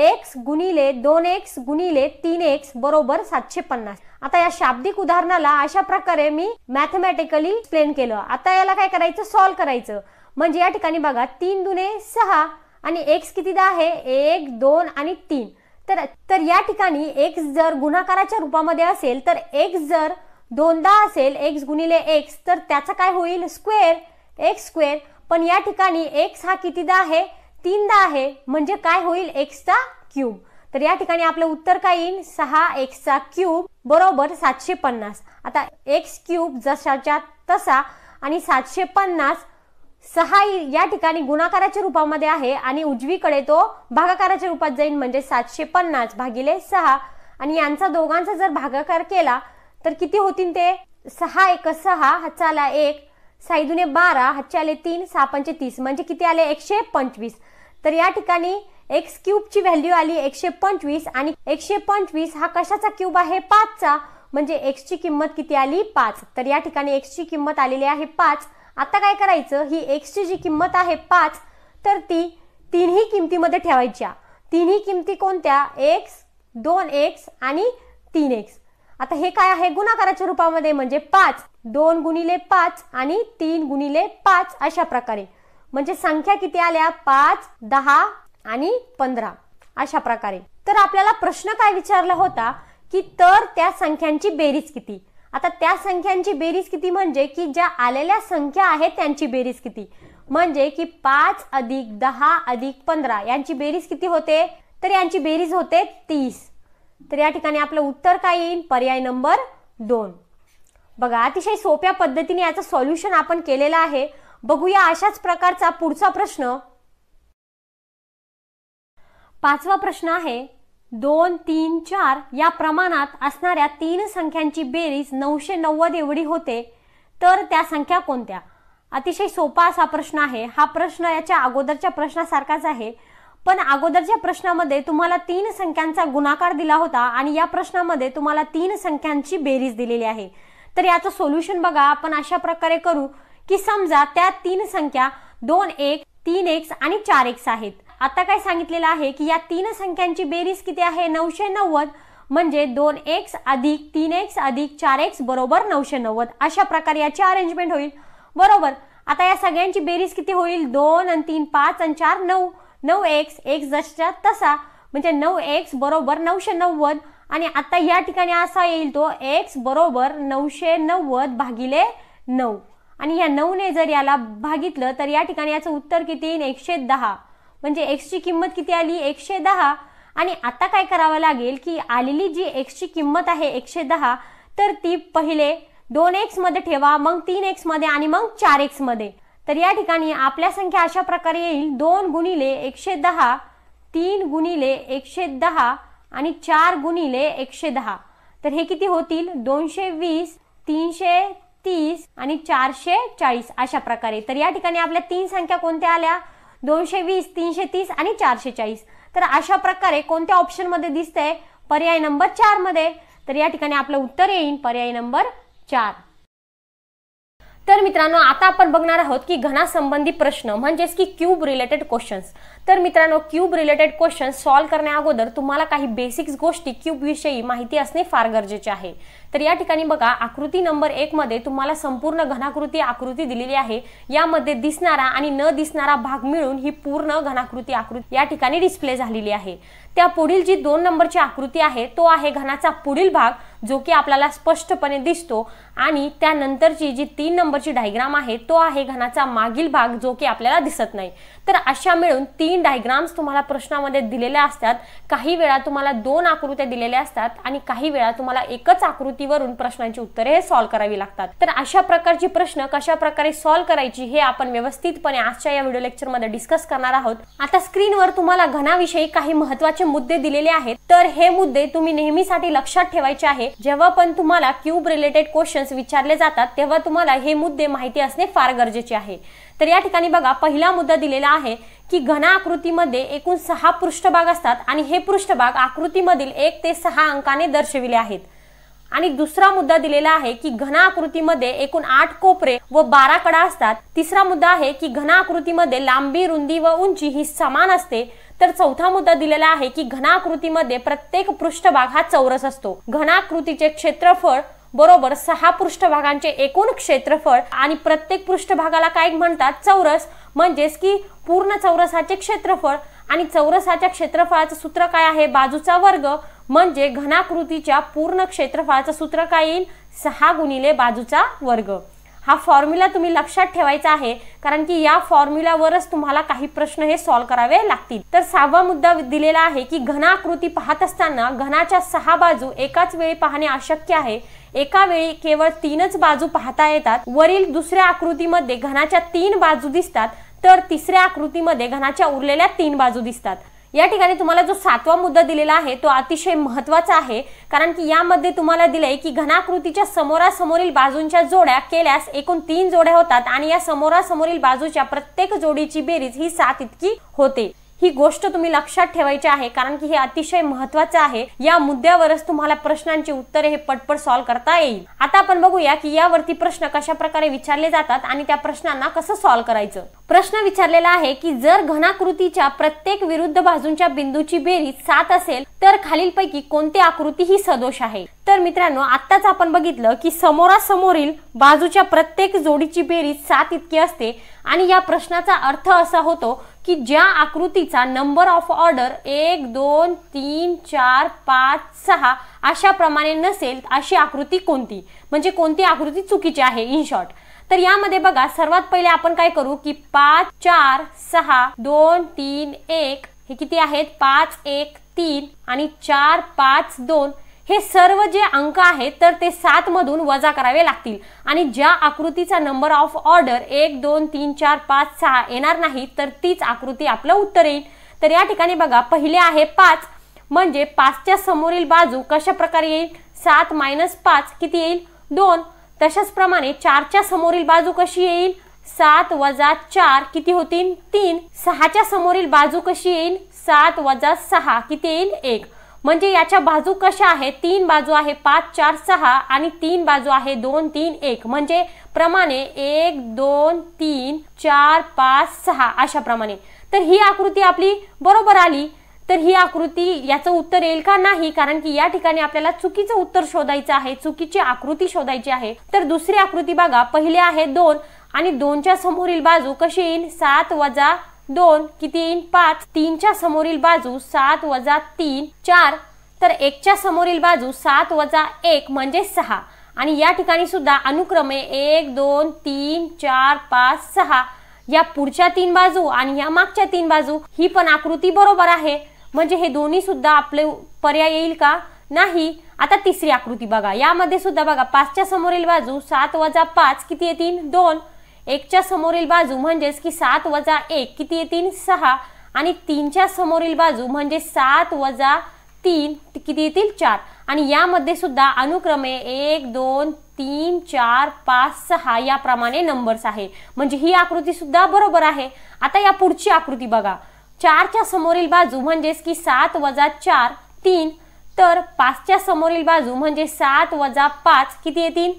एक्स गुणिले दोन एक्स गुणिले तीन एक्स बरोबर सातशे पन्नास आता या शाब्दिक उदाहरणाला अशा प्रकारे मी मॅथमॅटिकली एक्सप्लेन केलं आता याला काय करायचं सॉल्व्ह करायचं म्हणजे या ठिकाणी बघा तीन दुने सहा आणि एक्स कितीदा आहे एक दोन आणि तीन तर तर या ठिकाणी एक्स जर गुणाकाराच्या रूपामध्ये असेल तर एक्स जर दोनदा असेल एक्स गुणिले एक्स तर त्याचं काय होईल स्क्वेअर एक्स स्क्वेअर पण या ठिकाणी एक्स हा कितीदा आहे तीनदा आहे म्हणजे काय होईल एक्सचा क्यूब तर या ठिकाणी आपलं उत्तर काय येईल सहा एक्सचा क्यूब बरोबर सातशे पन्नास आता एक्स क्यूब जशाच्या तसा आणि सातशे पन्नास सहा या ठिकाणी गुणाकाराच्या रूपामध्ये आहे आणि उजवीकडे तो भागाकाराच्या रूपात जाईल म्हणजे सातशे पन्नास भागिले सहा आणि यांचा दोघांचा जर भागाकार केला तर किती होतील ते सहा एक सहा आला एक साईदुने बारा हातचे आले तीन सहा पंचे तीस म्हणजे किती आले एकशे पंचवीस तर या ठिकाणी एक्स क्यूबची व्हॅल्यू आली एकशे पंचवीस आणि एकशे पंचवीस हा कशाचा क्यूब आहे पाचचा म्हणजे एक्सची किंमत किती आली पाच तर या ठिकाणी एक्सची किंमत आलेली आहे पाच आता काय करायचं ही एक्सची जी किंमत आहे पाच तर ती तीनही किमतीमध्ये ठेवायच्या तीनही किमती कोणत्या एक्स दोन एक्स आणि तीन एक्स आता हे काय आहे गुणाकाराच्या रूपामध्ये म्हणजे पाच दोन गुणिले पाच आणि तीन गुणिले पाच अशा प्रकारे म्हणजे संख्या किती आल्या पाच दहा आणि पंधरा अशा प्रकारे तर आपल्याला प्रश्न काय विचारला होता की तर त्या संख्यांची बेरीज किती आता त्या संख्यांची बेरीज किती म्हणजे की ज्या आलेल्या संख्या आहेत त्यांची बेरीज किती म्हणजे की पाच अधिक दहा अधिक पंधरा यांची बेरीज किती होते तर यांची बेरीज होते तीस तर या ठिकाणी आपलं उत्तर काय येईल पर्याय नंबर दोन बघा अतिशय सोप्या पद्धतीने याचं सॉल्युशन आपण केलेलं आहे बघूया अशाच प्रकारचा पुढचा प्रश्न पाचवा प्रश्न आहे दोन तीन चार या प्रमाणात असणाऱ्या तीन संख्यांची बेरीज नऊशे नव्वद एवढी होते तर त्या संख्या कोणत्या अतिशय सोपा असा प्रश्न आहे हा प्रश्न याच्या अगोदरच्या प्रश्नासारखाच आहे पण अगोदरच्या प्रश्नामध्ये तुम्हाला तीन संख्यांचा गुणाकार दिला होता आणि या प्रश्नामध्ये तुम्हाला तीन संख्यांची बेरीज दिलेली आहे तर याचं सोल्युशन बघा आपण अशा प्रकारे करू की समजा त्या तीन संख्या दोन एक तीन एक्स आणि चार एक्स आहेत आता काय सांगितलेलं आहे की या तीन संख्यांची बेरीज किती आहे नऊशे नव्वद म्हणजे दोन एक्स अधिक तीन एक्स अधिक चार एक्स बरोबर नऊशे नव्वद अशा प्रकारे याची अरेंजमेंट होईल बरोबर आता या सगळ्यांची बेरीज किती होईल दोन आणि तीन पाच आणि चार नऊ नऊ एक्स एक्स जसच्या तसा म्हणजे नऊ एक्स बरोबर नऊशे नव्वद आणि आता या ठिकाणी असा येईल तो एक्स बरोबर नऊशे नव्वद भागिले नऊ आणि या नऊने जर याला भागितलं तर या ठिकाणी याचं उत्तर किती येईल एकशे दहा म्हणजे एक्सची किंमत किती आली एकशे दहा आणि आता काय करावं लागेल की आलेली जी एक्सची किंमत आहे एकशे दहा तर ती पहिले दोन एक्स मध्ये ठेवा मग तीन एक्स मध्ये आणि मग चार एक्स मध्ये तर या ठिकाणी आपल्या संख्या अशा प्रकारे येईल दोन गुणिले एकशे दहा तीन गुणिले एकशे दहा आणि चार गुणिले एकशे दहा तर हे किती होतील दोनशे वीस तीनशे तीस आणि चारशे चाळीस अशा प्रकारे तर या ठिकाणी आपल्या तीन संख्या कोणत्या आल्या दोनशे वीस तीनशे तीस आणि चारशे चाळीस तर अशा प्रकारे कोणत्या मध्ये दिसतंय पर्याय नंबर चार मध्ये तर या ठिकाणी आपलं उत्तर येईल पर्याय नंबर चार तर मित्रांनो आता आपण बघणार आहोत की घना संबंधी प्रश्न म्हणजेच की क्यूब रिलेटेड क्वेश्चन्स तर मित्रांनो क्यूब रिलेटेड क्वेश्चन सॉल्व्ह करण्या अगोदर तुम्हाला काही बेसिक्स गोष्टी क्यूब विषयी माहिती असणे फार गरजेचे आहे तर या ठिकाणी बघा आकृती नंबर एक मध्ये तुम्हाला संपूर्ण घनाकृती आकृती दिलेली आहे यामध्ये दिसणारा आणि न दिसणारा भाग मिळून ही पूर्ण घनाकृती आकृती या ठिकाणी डिस्प्ले झालेली आहे त्या पुढील जी दोन नंबरची आकृती आहे तो आहे घनाचा पुढील भाग जो की आपल्याला स्पष्टपणे दिसतो आणि त्यानंतरची जी तीन नंबरची डायग्राम आहे तो आहे घनाचा मागील भाग जो की आपल्याला दिसत नाही तर अशा मिळून तीन डायग्राम्स तुम्हाला प्रश्नामध्ये दिलेल्या असतात काही वेळा तुम्हाला दोन आकृत्या दिलेल्या असतात आणि काही वेळा तुम्हाला एकच आकृतीवरून प्रश्नांची उत्तरे हे सॉल्व्ह करावी लागतात तर अशा प्रकारची प्रश्न कशा प्रकारे सॉल्व्ह करायची हे आपण व्यवस्थितपणे आजच्या या व्हिडिओ लेक्चरमध्ये डिस्कस करणार आहोत आता स्क्रीनवर तुम्हाला घनाविषयी काही महत्वाचे मुद्दे दिलेले आहेत तर हे मुद्दे तुम्ही नेहमीसाठी लक्षात ठेवायचे आहे जेव्हा पण तुम्हाला क्यूब रिलेटेड क्वेश्चन्स विचारले जातात तेव्हा तुम्हाला हे मुद्दे माहिती असणे फार गरजेचे आहे तर या ठिकाणी बघा पहिला मुद्दा दिलेला आहे की घन आकृतीमध्ये एकूण सहा पृष्ठभाग असतात आणि हे पृष्ठभाग आकृतीमधील एक ते सहा अंकाने दर्शविले आहेत आणि दुसरा मुद्दा दिलेला आहे की घनाकृतीमध्ये आकृतीमध्ये एकूण आठ कोपरे व बारा कडा असतात तिसरा मुद्दा आहे की घनाकृतीमध्ये आकृतीमध्ये लांबी रुंदी व उंची ही समान असते तर चौथा मुद्दा दिलेला आहे की घनाकृतीमध्ये प्रत्येक पृष्ठभाग हा चौरस असतो घनाकृतीचे क्षेत्रफळ बरोबर सहा पृष्ठभागांचे एकूण क्षेत्रफळ आणि प्रत्येक पृष्ठभागाला काय म्हणतात चौरस म्हणजेच की पूर्ण चौरसाचे क्षेत्रफळ आणि चौरसाच्या क्षेत्रफळाचं सूत्र काय आहे बाजूचा वर्ग म्हणजे घनाकृतीच्या पूर्ण क्षेत्रफळाचं सूत्र काय येईल सहा गुणिले बाजूचा वर्ग हा फॉर्म्युला तुम्ही लक्षात ठेवायचा आहे कारण की या फॉर्म्युलावरच तुम्हाला काही प्रश्न हे सॉल्व्ह करावे लागतील तर सहावा मुद्दा दिलेला आहे की घनाकृती पाहत असताना घनाच्या सहा बाजू एकाच वेळी पाहणे अशक्य आहे एका वेळी केवळ तीनच बाजू पाहता येतात वरील दुसऱ्या आकृतीमध्ये घनाच्या तीन बाजू दिसतात तर तिसऱ्या आकृतीमध्ये घनाच्या उरलेल्या तीन बाजू दिसतात या ठिकाणी तुम्हाला जो सातवा मुद्दा दिलेला आहे तो अतिशय महत्वाचा आहे कारण की यामध्ये तुम्हाला दिलंय की घनाकृतीच्या समोरासमोरील बाजूंच्या जोड्या केल्यास एकूण तीन जोड्या होतात आणि या समोरासमोरील बाजूच्या प्रत्येक जोडीची बेरीज ही सात इतकी होते ही गोष्ट तुम्ही लक्षात ठेवायची आहे कारण की हे अतिशय महत्वाचं आहे या मुद्द्यावरच तुम्हाला प्रश्नांची उत्तरे हे पटपट सॉल्व्ह करता येईल आता आपण बघूया की यावरती प्रश्न कशा प्रकारे विचारले जातात आणि त्या प्रश्नांना कसं सॉल्व्ह करायचं प्रश्न विचारलेला आहे की जर घनाकृतीच्या प्रत्येक विरुद्ध बाजूंच्या बिंदूची बेरीज सात असेल तर खालीलपैकी कोणती आकृती ही सदोष आहे तर मित्रांनो आत्ताच आपण बघितलं की समोरासमोरील बाजूच्या प्रत्येक जोडीची बेरीज सात इतकी असते आणि या प्रश्नाचा अर्थ असा होतो की ज्या आकृतीचा नंबर ऑफ ऑर्डर एक दोन तीन चार पाच सहा अशा प्रमाणे नसेल अशी आकृती कोणती म्हणजे कोणती आकृती चुकीची आहे इन शॉर्ट तर यामध्ये बघा सर्वात पहिले आपण काय करू की पाच चार सहा दोन तीन एक हे किती आहेत पाच एक तीन आणि चार पाच दोन हे सर्व जे अंक आहेत तर ते सात मधून वजा करावे लागतील आणि ज्या आकृतीचा नंबर ऑफ ऑर्डर एक दोन तीन चार पाच सहा येणार नाही तर तीच आकृती आपलं उत्तर येईल तर या ठिकाणी बघा पहिले आहे पाच म्हणजे पाचच्या समोरील बाजू कशा प्रकारे येईल सात मायनस पाच किती येईल दोन तशाच प्रमाणे चारच्या समोरील बाजू कशी येईल सात वजा चार किती होतील तीन सहाच्या समोरील बाजू कशी येईल सात वजा सहा किती येईल एक म्हणजे याच्या बाजू कशा आहेत तीन बाजू आहे पाच चार सहा आणि तीन बाजू आहे दोन तीन एक म्हणजे प्रमाणे एक दोन तीन चार पाच सहा अशा प्रमाणे तर ही आकृती आपली बरोबर आली तर ही आकृती याचं उत्तर येईल का नाही कारण की या ठिकाणी आपल्याला चुकीचं उत्तर शोधायचं आहे चुकीची आकृती शोधायची आहे तर दुसरी आकृती बघा पहिले आहे दोन आणि दोनच्या समोरील बाजू कशी येईल सात वजा दोन किती येईन पाच तीनच्या समोरील बाजू सात वजा तीन चार तर एकच्या समोरील बाजू सात वजा एक म्हणजे सहा आणि या ठिकाणी सुद्धा अनुक्रमे एक दोन तीन चार पाच सहा या पुढच्या तीन बाजू आणि या मागच्या तीन बाजू ही पण आकृती बरोबर आहे म्हणजे हे दोन्ही सुद्धा आपले पर्याय येईल का नाही आता तिसरी आकृती बघा यामध्ये सुद्धा बघा पाचच्या समोरील बाजू सात वजा पाच किती येतील दोन एकच्या समोरील बाजू म्हणजेच की सात वजा एक किती येतील सहा आणि तीनच्या समोरील बाजू म्हणजे सात वजा तीन किती येतील चार आणि यामध्ये सुद्धा अनुक्रमे एक दोन तीन चार पाच सहा याप्रमाणे नंबर्स आहे म्हणजे ही आकृती सुद्धा बरोबर आहे आता या पुढची आकृती बघा चारच्या समोरील बाजू म्हणजेच की सात वजा चार तीन तर पाचच्या समोरील बाजू म्हणजे सात वजा पाच किती येतील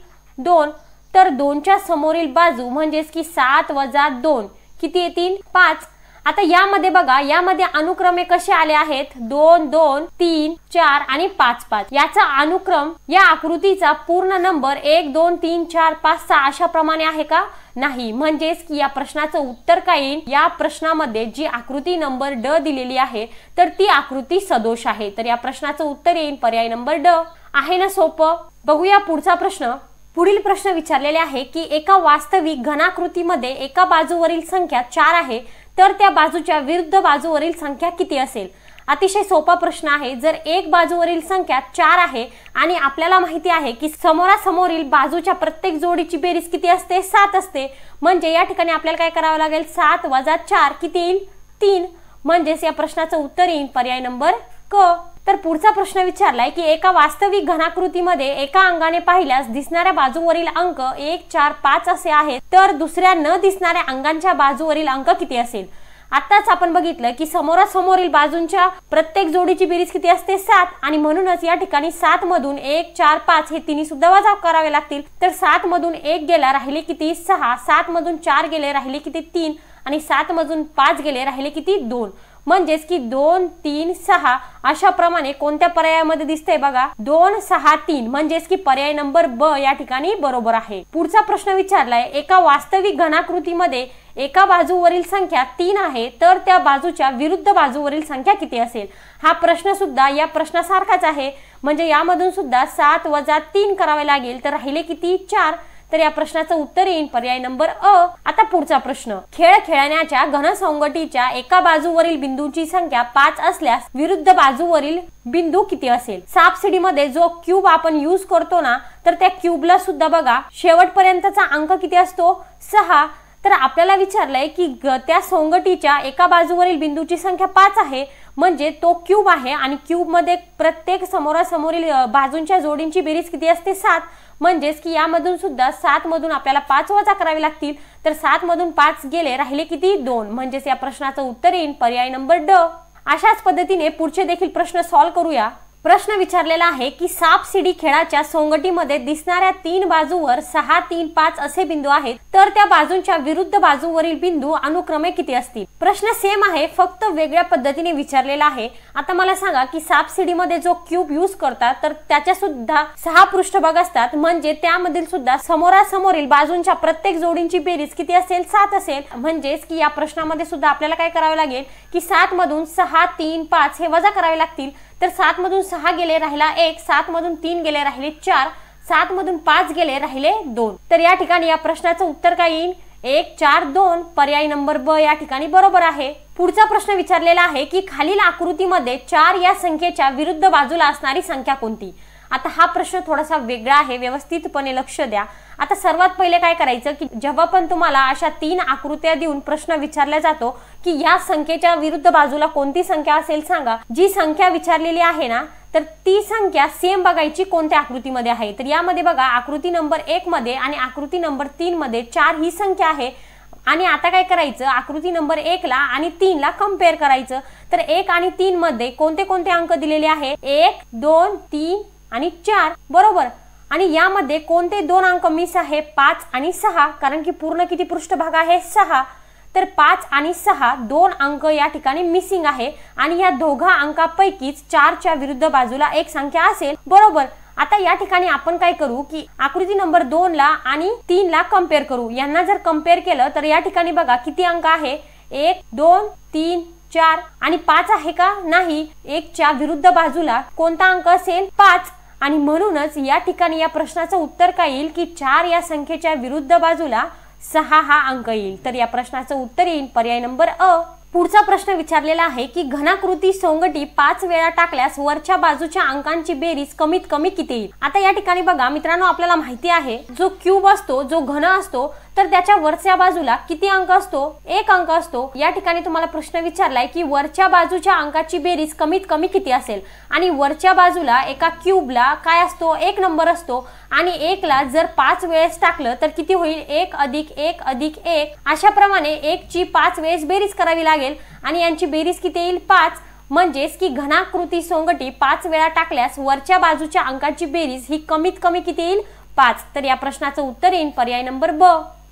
दोन तर दोनच्या समोरील बाजू म्हणजेच की सात वजा दोन किती येतील पाच आता यामध्ये बघा यामध्ये अनुक्रमे कसे आले आहेत दोन दोन तीन चार आणि पाच पाच याचा अनुक्रम या आकृतीचा पूर्ण नंबर एक दोन तीन चार पाच सहा अशा प्रमाणे आहे का नाही म्हणजेच की या प्रश्नाचं उत्तर काय येईल या प्रश्नामध्ये जी आकृती नंबर ड दिलेली आहे तर ती आकृती सदोष आहे तर या प्रश्नाचं उत्तर येईल पर्याय नंबर ड आहे ना सोपं बघूया पुढचा प्रश्न पुढील प्रश्न विचारलेले आहे की एका वास्तविक घनाकृतीमध्ये एका बाजूवरील संख्या चार आहे तर त्या बाजूच्या विरुद्ध बाजूवरील संख्या किती असेल अतिशय सोपा प्रश्न आहे जर एक बाजूवरील संख्या चार आहे आणि आपल्याला माहिती आहे की समोरासमोरील बाजूच्या प्रत्येक जोडीची बेरीज किती असते सात असते म्हणजे या ठिकाणी आपल्याला काय करावं लागेल सात वजा चार किती येईल तीन म्हणजेच या प्रश्नाचं उत्तर येईल पर्याय नंबर क तर पुढचा प्रश्न विचारलाय की एका वास्तविक घनाकृतीमध्ये एका अंगाने पाहिल्यास दिसणाऱ्या बाजूवरील अंक एक चार पाच असे आहेत तर दुसऱ्या न दिसणाऱ्या अंगांच्या बाजूवरील अंक किती असेल आताच आपण बघितलं की समोरासमोरील बाजूंच्या प्रत्येक जोडीची बेरीज किती असते सात आणि म्हणूनच या ठिकाणी सात मधून एक चार पाच हे तिन्ही सुद्धा वजा करावे लागतील तर सात मधून एक गेला राहिले किती सहा सात मधून चार गेले राहिले किती तीन आणि सात मधून पाच गेले राहिले किती दोन म्हणजेच की दोन तीन सहा अशा प्रमाणे कोणत्या पर्यायामध्ये दिसतंय बघा दोन सहा तीन म्हणजेच की पर्याय नंबर ब या ठिकाणी बरोबर आहे पुढचा प्रश्न विचारलाय एका वास्तविक घनाकृतीमध्ये एका बाजूवरील संख्या तीन आहे तर त्या बाजूच्या विरुद्ध बाजूवरील संख्या किती असेल हा प्रश्न सुद्धा या प्रश्नासारखाच आहे म्हणजे यामधून सुद्धा सात वजा तीन करावे लागेल तर राहिले किती चार तर या प्रश्नाचं उत्तर येईल पर्याय नंबर अ आता पुढचा प्रश्न खेळ खेळण्याच्या घनसंगटीच्या एका बाजूवरील बिंदूची संख्या पाच असल्यास विरुद्ध बाजूवरील बिंदू किती असेल सापसिडी मध्ये जो क्यूब आपण यूज करतो ना तर त्या क्यूबला सुद्धा बघा शेवटपर्यंतचा अंक किती असतो सहा तर आपल्याला विचारलंय की त्या सोंगटीच्या एका बाजूवरील बिंदूची संख्या पाच आहे म्हणजे तो क्यूब आहे आणि क्यूबमध्ये प्रत्येक समोरासमोरील बाजूंच्या जोडींची बेरीज किती असते सात म्हणजेच की यामधून सुद्धा मधून आपल्याला पाच वजा करावी लागतील तर मधून पाच गेले राहिले किती दोन म्हणजेच या प्रश्नाचं उत्तर येईल पर्याय नंबर ड अशाच पद्धतीने पुढचे देखील प्रश्न सॉल्व्ह करूया प्रश्न विचारलेला आहे की सिडी खेळाच्या सोंगटीमध्ये दिसणाऱ्या तीन बाजूवर सहा तीन पाच असे बिंदू आहेत तर त्या बाजूंच्या विरुद्ध बाजूवरील बिंदू अनुक्रमे किती असतील प्रश्न सेम आहे फक्त वेगळ्या पद्धतीने विचारलेला आहे आता मला सांगा की मध्ये जो क्यूब यूज करतात तर त्याच्या सुद्धा सहा पृष्ठभाग असतात म्हणजे त्यामधील सुद्धा समोरासमोरील बाजूंच्या प्रत्येक जोडींची बेरीज किती असेल सात असेल म्हणजेच की या प्रश्नामध्ये सुद्धा आपल्याला काय करावे लागेल की सात मधून सहा तीन पाच हे वजा करावे लागतील तर सात मधून सहा गेले राहिला एक सात मधून तीन गेले राहिले चार सात मधून पाच गेले राहिले दोन तर या ठिकाणी या प्रश्नाचं उत्तर काय येईल एक चार दोन पर्याय नंबर ब या ठिकाणी बरोबर आहे पुढचा प्रश्न विचारलेला आहे की खालील आकृतीमध्ये चार या संख्येच्या विरुद्ध बाजूला असणारी संख्या कोणती आता हा प्रश्न थोडासा वेगळा आहे व्यवस्थितपणे लक्ष द्या आता सर्वात पहिले काय करायचं की जेव्हा पण तुम्हाला अशा तीन आकृत्या देऊन प्रश्न विचारला जातो की या संख्येच्या विरुद्ध बाजूला कोणती संख्या असेल सांगा जी संख्या विचारलेली आहे ना तर ती संख्या सेम बघायची कोणत्या आकृतीमध्ये आहे तर यामध्ये बघा आकृती नंबर एक मध्ये आणि आकृती नंबर तीन मध्ये चार ही संख्या आहे आणि आता काय करायचं आकृती नंबर एक ला आणि तीन ला कम्पेअर करायचं तर एक आणि तीन मध्ये कोणते कोणते अंक दिलेले आहे एक दोन तीन आणि चार बरोबर आणि यामध्ये कोणते दोन अंक मिस आहे पाच आणि सहा कारण की पूर्ण किती पृष्ठभाग आहे सहा तर पाच आणि सहा दोन अंक या ठिकाणी मिसिंग आहे आणि या दोघा अंकापैकीच चारच्या विरुद्ध बाजूला एक संख्या असेल बरोबर आता या ठिकाणी आपण काय करू की आकृती नंबर दोन ला आणि तीन ला कम्पेअर करू यांना जर कम्पेअर केलं तर या ठिकाणी बघा किती अंक आहे एक दोन तीन चार आणि पाच आहे का नाही एकच्या विरुद्ध बाजूला कोणता अंक असेल पाच आणि म्हणूनच या ठिकाणी या प्रश्नाचं उत्तर काय येईल की चार या संख्येच्या विरुद्ध बाजूला सहा हा अंक येईल तर या प्रश्नाचं उत्तर येईल पर्याय नंबर अ पुढचा प्रश्न विचारलेला आहे की घनाकृती सोंगटी पाच वेळा टाकल्यास वरच्या बाजूच्या अंकांची बेरीज कमीत कमी किती येईल आता या ठिकाणी बघा मित्रांनो आपल्याला माहिती आहे जो क्यूब असतो जो घन असतो तर त्याच्या वरच्या बाजूला किती अंक असतो एक अंक असतो या ठिकाणी तुम्हाला प्रश्न विचारलाय की वरच्या बाजूच्या अंकाची बेरीज कमीत कमी किती असेल आणि वरच्या बाजूला एका क्यूबला काय असतो एक नंबर असतो आणि एकला जर पाच वेळेस टाकलं तर किती होईल एक अधिक एक अधिक एक अशा प्रमाणे एक ची पाच वेळेस बेरीज करावी लागेल आणि यांची बेरीज किती येईल पाच म्हणजेच की घनाकृती सोंगटी पाच वेळा टाकल्यास वरच्या बाजूच्या अंकाची बेरीज ही कमीत कमी किती येईल पाच तर या प्रश्नाचं उत्तर येईल पर्याय नंबर ब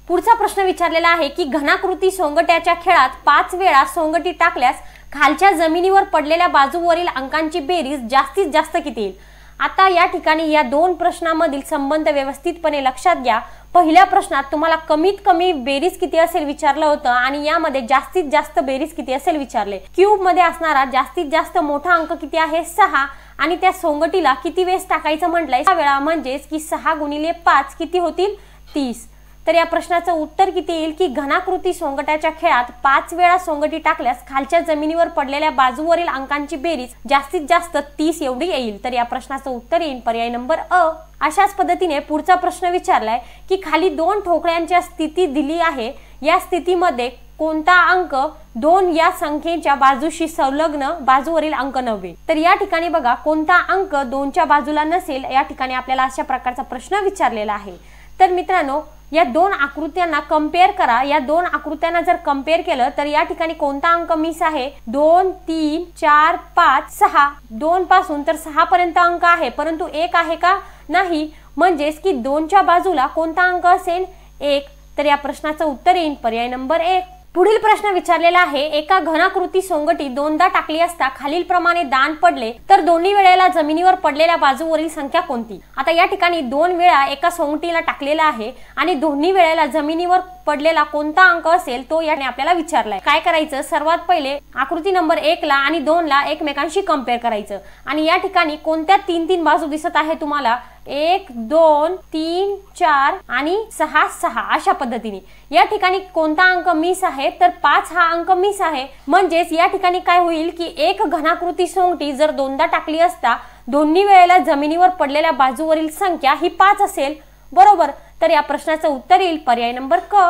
पुढचा प्रश्न विचारलेला आहे की घनाकृती सोंगट्याच्या खेळात पाच वेळा सोंगटी टाकल्यास खालच्या जमिनीवर पडलेल्या बाजूवरील अंकांची बेरीज जास्तीत जास्त किती येईल आता या ठिकाणी या दोन प्रश्नामधील संबंध व्यवस्थितपणे लक्षात घ्या पहिल्या प्रश्नात तुम्हाला कमीत कमी बेरीज किती असेल विचारलं होतं आणि यामध्ये जास्तीत जास्त बेरीज किती असेल विचारले क्यूब मध्ये असणारा जास्तीत जास्त मोठा अंक किती आहे सहा आणि त्या सोंगटीला किती वेळेस टाकायचं म्हटलंय वेळा म्हणजेच की सहा गुणिले पाच किती होतील तीस तर या प्रश्नाचं उत्तर किती येईल की घनाकृती सोंगटाच्या खेळात पाच वेळा सोंगटी टाकल्यास खालच्या जमिनीवर पडलेल्या बाजूवरील अंकांची बेरीज जास्तीत जास्त तीस एवढी येईल तर या प्रश्नाचं उत्तर येईल पर्याय नंबर अ अशाच पद्धतीने पुढचा प्रश्न विचारलाय की खाली दोन ठोकळ्यांच्या स्थिती दिली आहे या स्थितीमध्ये कोणता अंक दोन या संख्येच्या बाजूशी संलग्न बाजूवरील अंक नव्हे तर या ठिकाणी बघा कोणता अंक दोनच्या बाजूला नसेल या ठिकाणी आपल्याला अशा प्रकारचा प्रश्न विचारलेला आहे तर मित्रांनो या दोन आकृत्यांना कम्पेअर करा या दोन आकृत्यांना जर कम्पेअर केलं तर या ठिकाणी कोणता अंक मिस आहे दोन तीन चार पाच सहा दोन पासून तर सहा पर्यंत अंक आहे परंतु एक आहे का नाही म्हणजेच की दोनच्या बाजूला कोणता अंक असेल एक तर या प्रश्नाचं उत्तर येईल पर्याय नंबर एक पुढील प्रश्न विचारलेला आहे एका घनाकृती सोंगटी दोनदा टाकली असता खालील प्रमाणे दान पडले तर दोन्ही वेळेला जमिनीवर पडलेल्या बाजूवरील संख्या कोणती आता या ठिकाणी दोन वेळा एका सोंगटीला टाकलेला आहे आणि दोन्ही वेळेला जमिनीवर पडलेला कोणता अंक असेल तो याने आपल्याला विचारलाय काय करायचं सर्वात पहिले आकृती नंबर एक ला आणि दोन ला एकमेकांशी कम्पेअर करायचं आणि या ठिकाणी कोणत्या तीन तीन बाजू दिसत आहे तुम्हाला एक दोन तीन चार आणि सहा सहा अशा पद्धतीने या ठिकाणी कोणता अंक मिस आहे तर पाच हा अंक मिस आहे म्हणजेच या ठिकाणी काय होईल की एक घनाकृती सोंगटी जर दोनदा टाकली असता दोन्ही वेळेला जमिनीवर पडलेल्या बाजूवरील संख्या ही पाच असेल बरोबर तर या प्रश्नाचं उत्तर येईल पर्याय नंबर क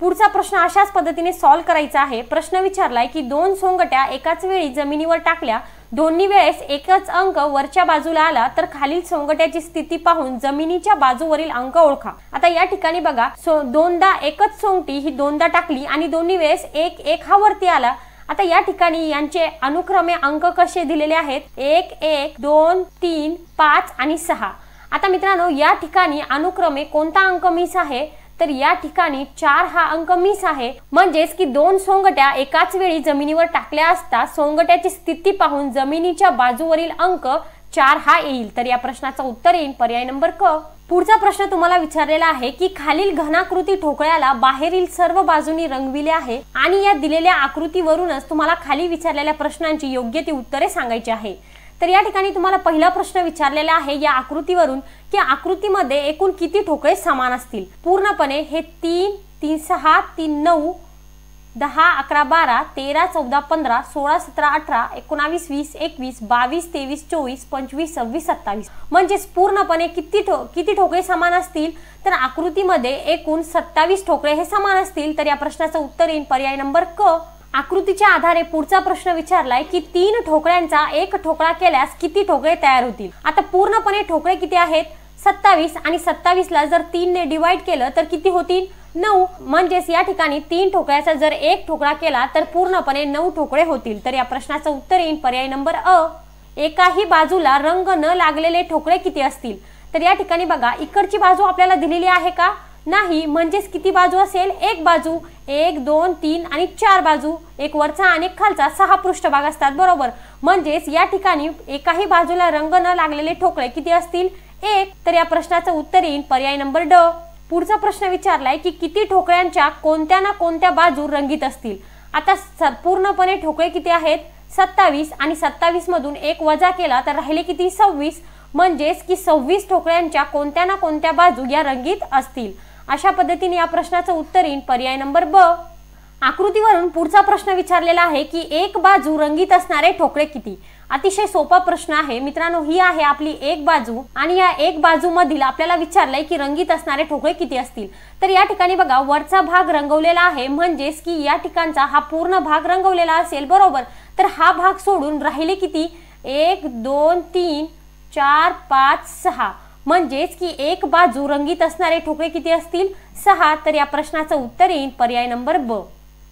पुढचा प्रश्न अशाच पद्धतीने सॉल्व्ह करायचा आहे प्रश्न विचारलाय की दोन सोंगट्या एकाच वेळी जमिनीवर टाकल्या दोन्ही वेळेस एकच अंक वरच्या बाजूला आला तर खालील सोंगट्याची स्थिती पाहून जमिनीच्या बाजूवरील अंक ओळखा आता या ठिकाणी बघा दोनदा एकच सोंगटी ही दोनदा टाकली आणि दोन्ही वेळेस एक एक हा वरती आला आता या ठिकाणी यांचे अनुक्रमे अंक कसे दिलेले आहेत एक एक दोन तीन पाच आणि सहा आता मित्रांनो या ठिकाणी अनुक्रमे कोणता अंक मिस आहे तर या ठिकाणी चार हा अंक मिस आहे म्हणजेच की दोन सोंगट्या एकाच वेळी जमिनीवर टाकल्या असता सोंगट्याची स्थिती पाहून जमिनीच्या बाजूवरील अंक चार हा येईल तर या प्रश्नाचं उत्तर येईल पर्याय नंबर क पुढचा प्रश्न तुम्हाला विचारलेला आहे की खालील घनाकृती ठोकळ्याला बाहेरील सर्व बाजूनी रंगविले आहे आणि या दिलेल्या आकृतीवरूनच तुम्हाला खाली विचारलेल्या प्रश्नांची योग्य ती उत्तरे सांगायची आहे तर या ठिकाणी तुम्हाला पहिला प्रश्न विचारलेला आहे या आकृतीवरून की आकृतीमध्ये एकूण किती ठोकळे समान असतील पूर्णपणे हे तीन तीन सहा तीन नऊ दहा अकरा बारा तेरा चौदा पंधरा सोळा सतरा अठरा एकोणावीस वीस एकवीस बावीस तेवीस चोवीस पंचवीस सव्वीस सत्तावीस म्हणजेच पूर्णपणे किती ठो किती ठोकळे समान असतील तर आकृतीमध्ये एकूण सत्तावीस ठोकळे हे समान असतील तर या प्रश्नाचं उत्तर येईल पर्याय नंबर क आकृतीच्या आधारे पुढचा प्रश्न विचारलाय की तीन ठोकळ्यांचा एक ठोकळा केल्यास किती ठोकळे तयार होतील आता पूर्णपणे ठोकळे किती आहेत सत्तावीस आणि ला जर ने डिवाइड केलं तर किती होतील नऊ म्हणजेच या ठिकाणी तीन ठोकळ्याचा जर एक ठोकळा केला तर पूर्णपणे नऊ ठोकळे होतील तर या प्रश्नाचं उत्तर येईल पर्याय नंबर अ एकाही बाजूला रंग न लागलेले ठोकळे किती असतील तर या ठिकाणी बघा इकडची बाजू आपल्याला दिलेली आहे का नाही म्हणजेच किती बाजू असेल एक बाजू एक दोन तीन आणि चार बाजू एक वरचा आणि खालचा सहा पृष्ठभाग असतात बरोबर म्हणजेच या ठिकाणी एकाही बाजूला रंग न लागलेले ठोकळे किती असतील एक तर या प्रश्नाचं उत्तर येईल पर्याय नंबर ड पुढचा प्रश्न विचारलाय की किती ठोकळ्यांच्या कोणत्या ना कोणत्या बाजू रंगीत असतील आता पूर्णपणे ठोकळे किती आहेत सत्तावीस आणि सत्तावीस मधून एक वजा केला तर राहिले किती सव्वीस म्हणजेच की सव्वीस ठोकळ्यांच्या कोणत्या ना कोणत्या बाजू या रंगीत असतील अशा पद्धतीने या प्रश्नाचं उत्तर येईल पर्याय नंबर ब आकृतीवरून पुढचा प्रश्न विचारलेला आहे की एक बाजू रंगीत असणारे ठोकळे किती अतिशय सोपा प्रश्न आहे मित्रांनो ही आहे आपली एक बाजू आणि या एक बाजू मधील आपल्याला विचारलंय की रंगीत असणारे ठोकळे किती असतील तर या ठिकाणी बघा वरचा भाग रंगवलेला आहे म्हणजेच की या ठिकाणचा हा पूर्ण भाग रंगवलेला असेल बरोबर तर हा भाग सोडून राहिले किती एक दोन तीन चार पाच सहा म्हणजेच की एक बाजू रंगीत असणारे ठोके किती असतील सहा तर या प्रश्नाचं उत्तर येईल पर्याय नंबर ब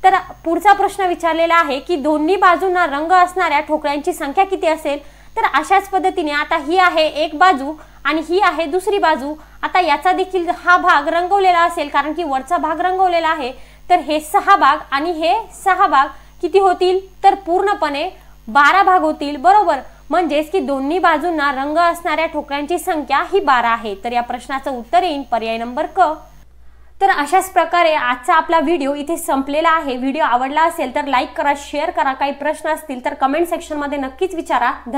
तर पुढचा प्रश्न विचारलेला आहे की दोन्ही बाजूंना रंग असणाऱ्या ठोकळ्यांची संख्या किती असेल तर अशाच पद्धतीने आता ही आहे एक बाजू आणि ही आहे दुसरी बाजू आता याचा देखील हा भाग रंगवलेला असेल कारण की वरचा भाग रंगवलेला आहे तर हे सहा भाग आणि हे सहा भाग किती होतील तर पूर्णपणे बारा भाग होतील बरोबर म्हणजेच की दोन्ही बाजूंना रंग असणाऱ्या ठोकळ्यांची संख्या ही बारा आहे तर या प्रश्नाचं उत्तर येईल पर्याय नंबर क तर अशाच प्रकारे आजचा आपला व्हिडिओ इथे संपलेला आहे व्हिडिओ आवडला असेल तर लाईक करा शेअर करा काही प्रश्न असतील तर कमेंट सेक्शनमध्ये नक्कीच विचारा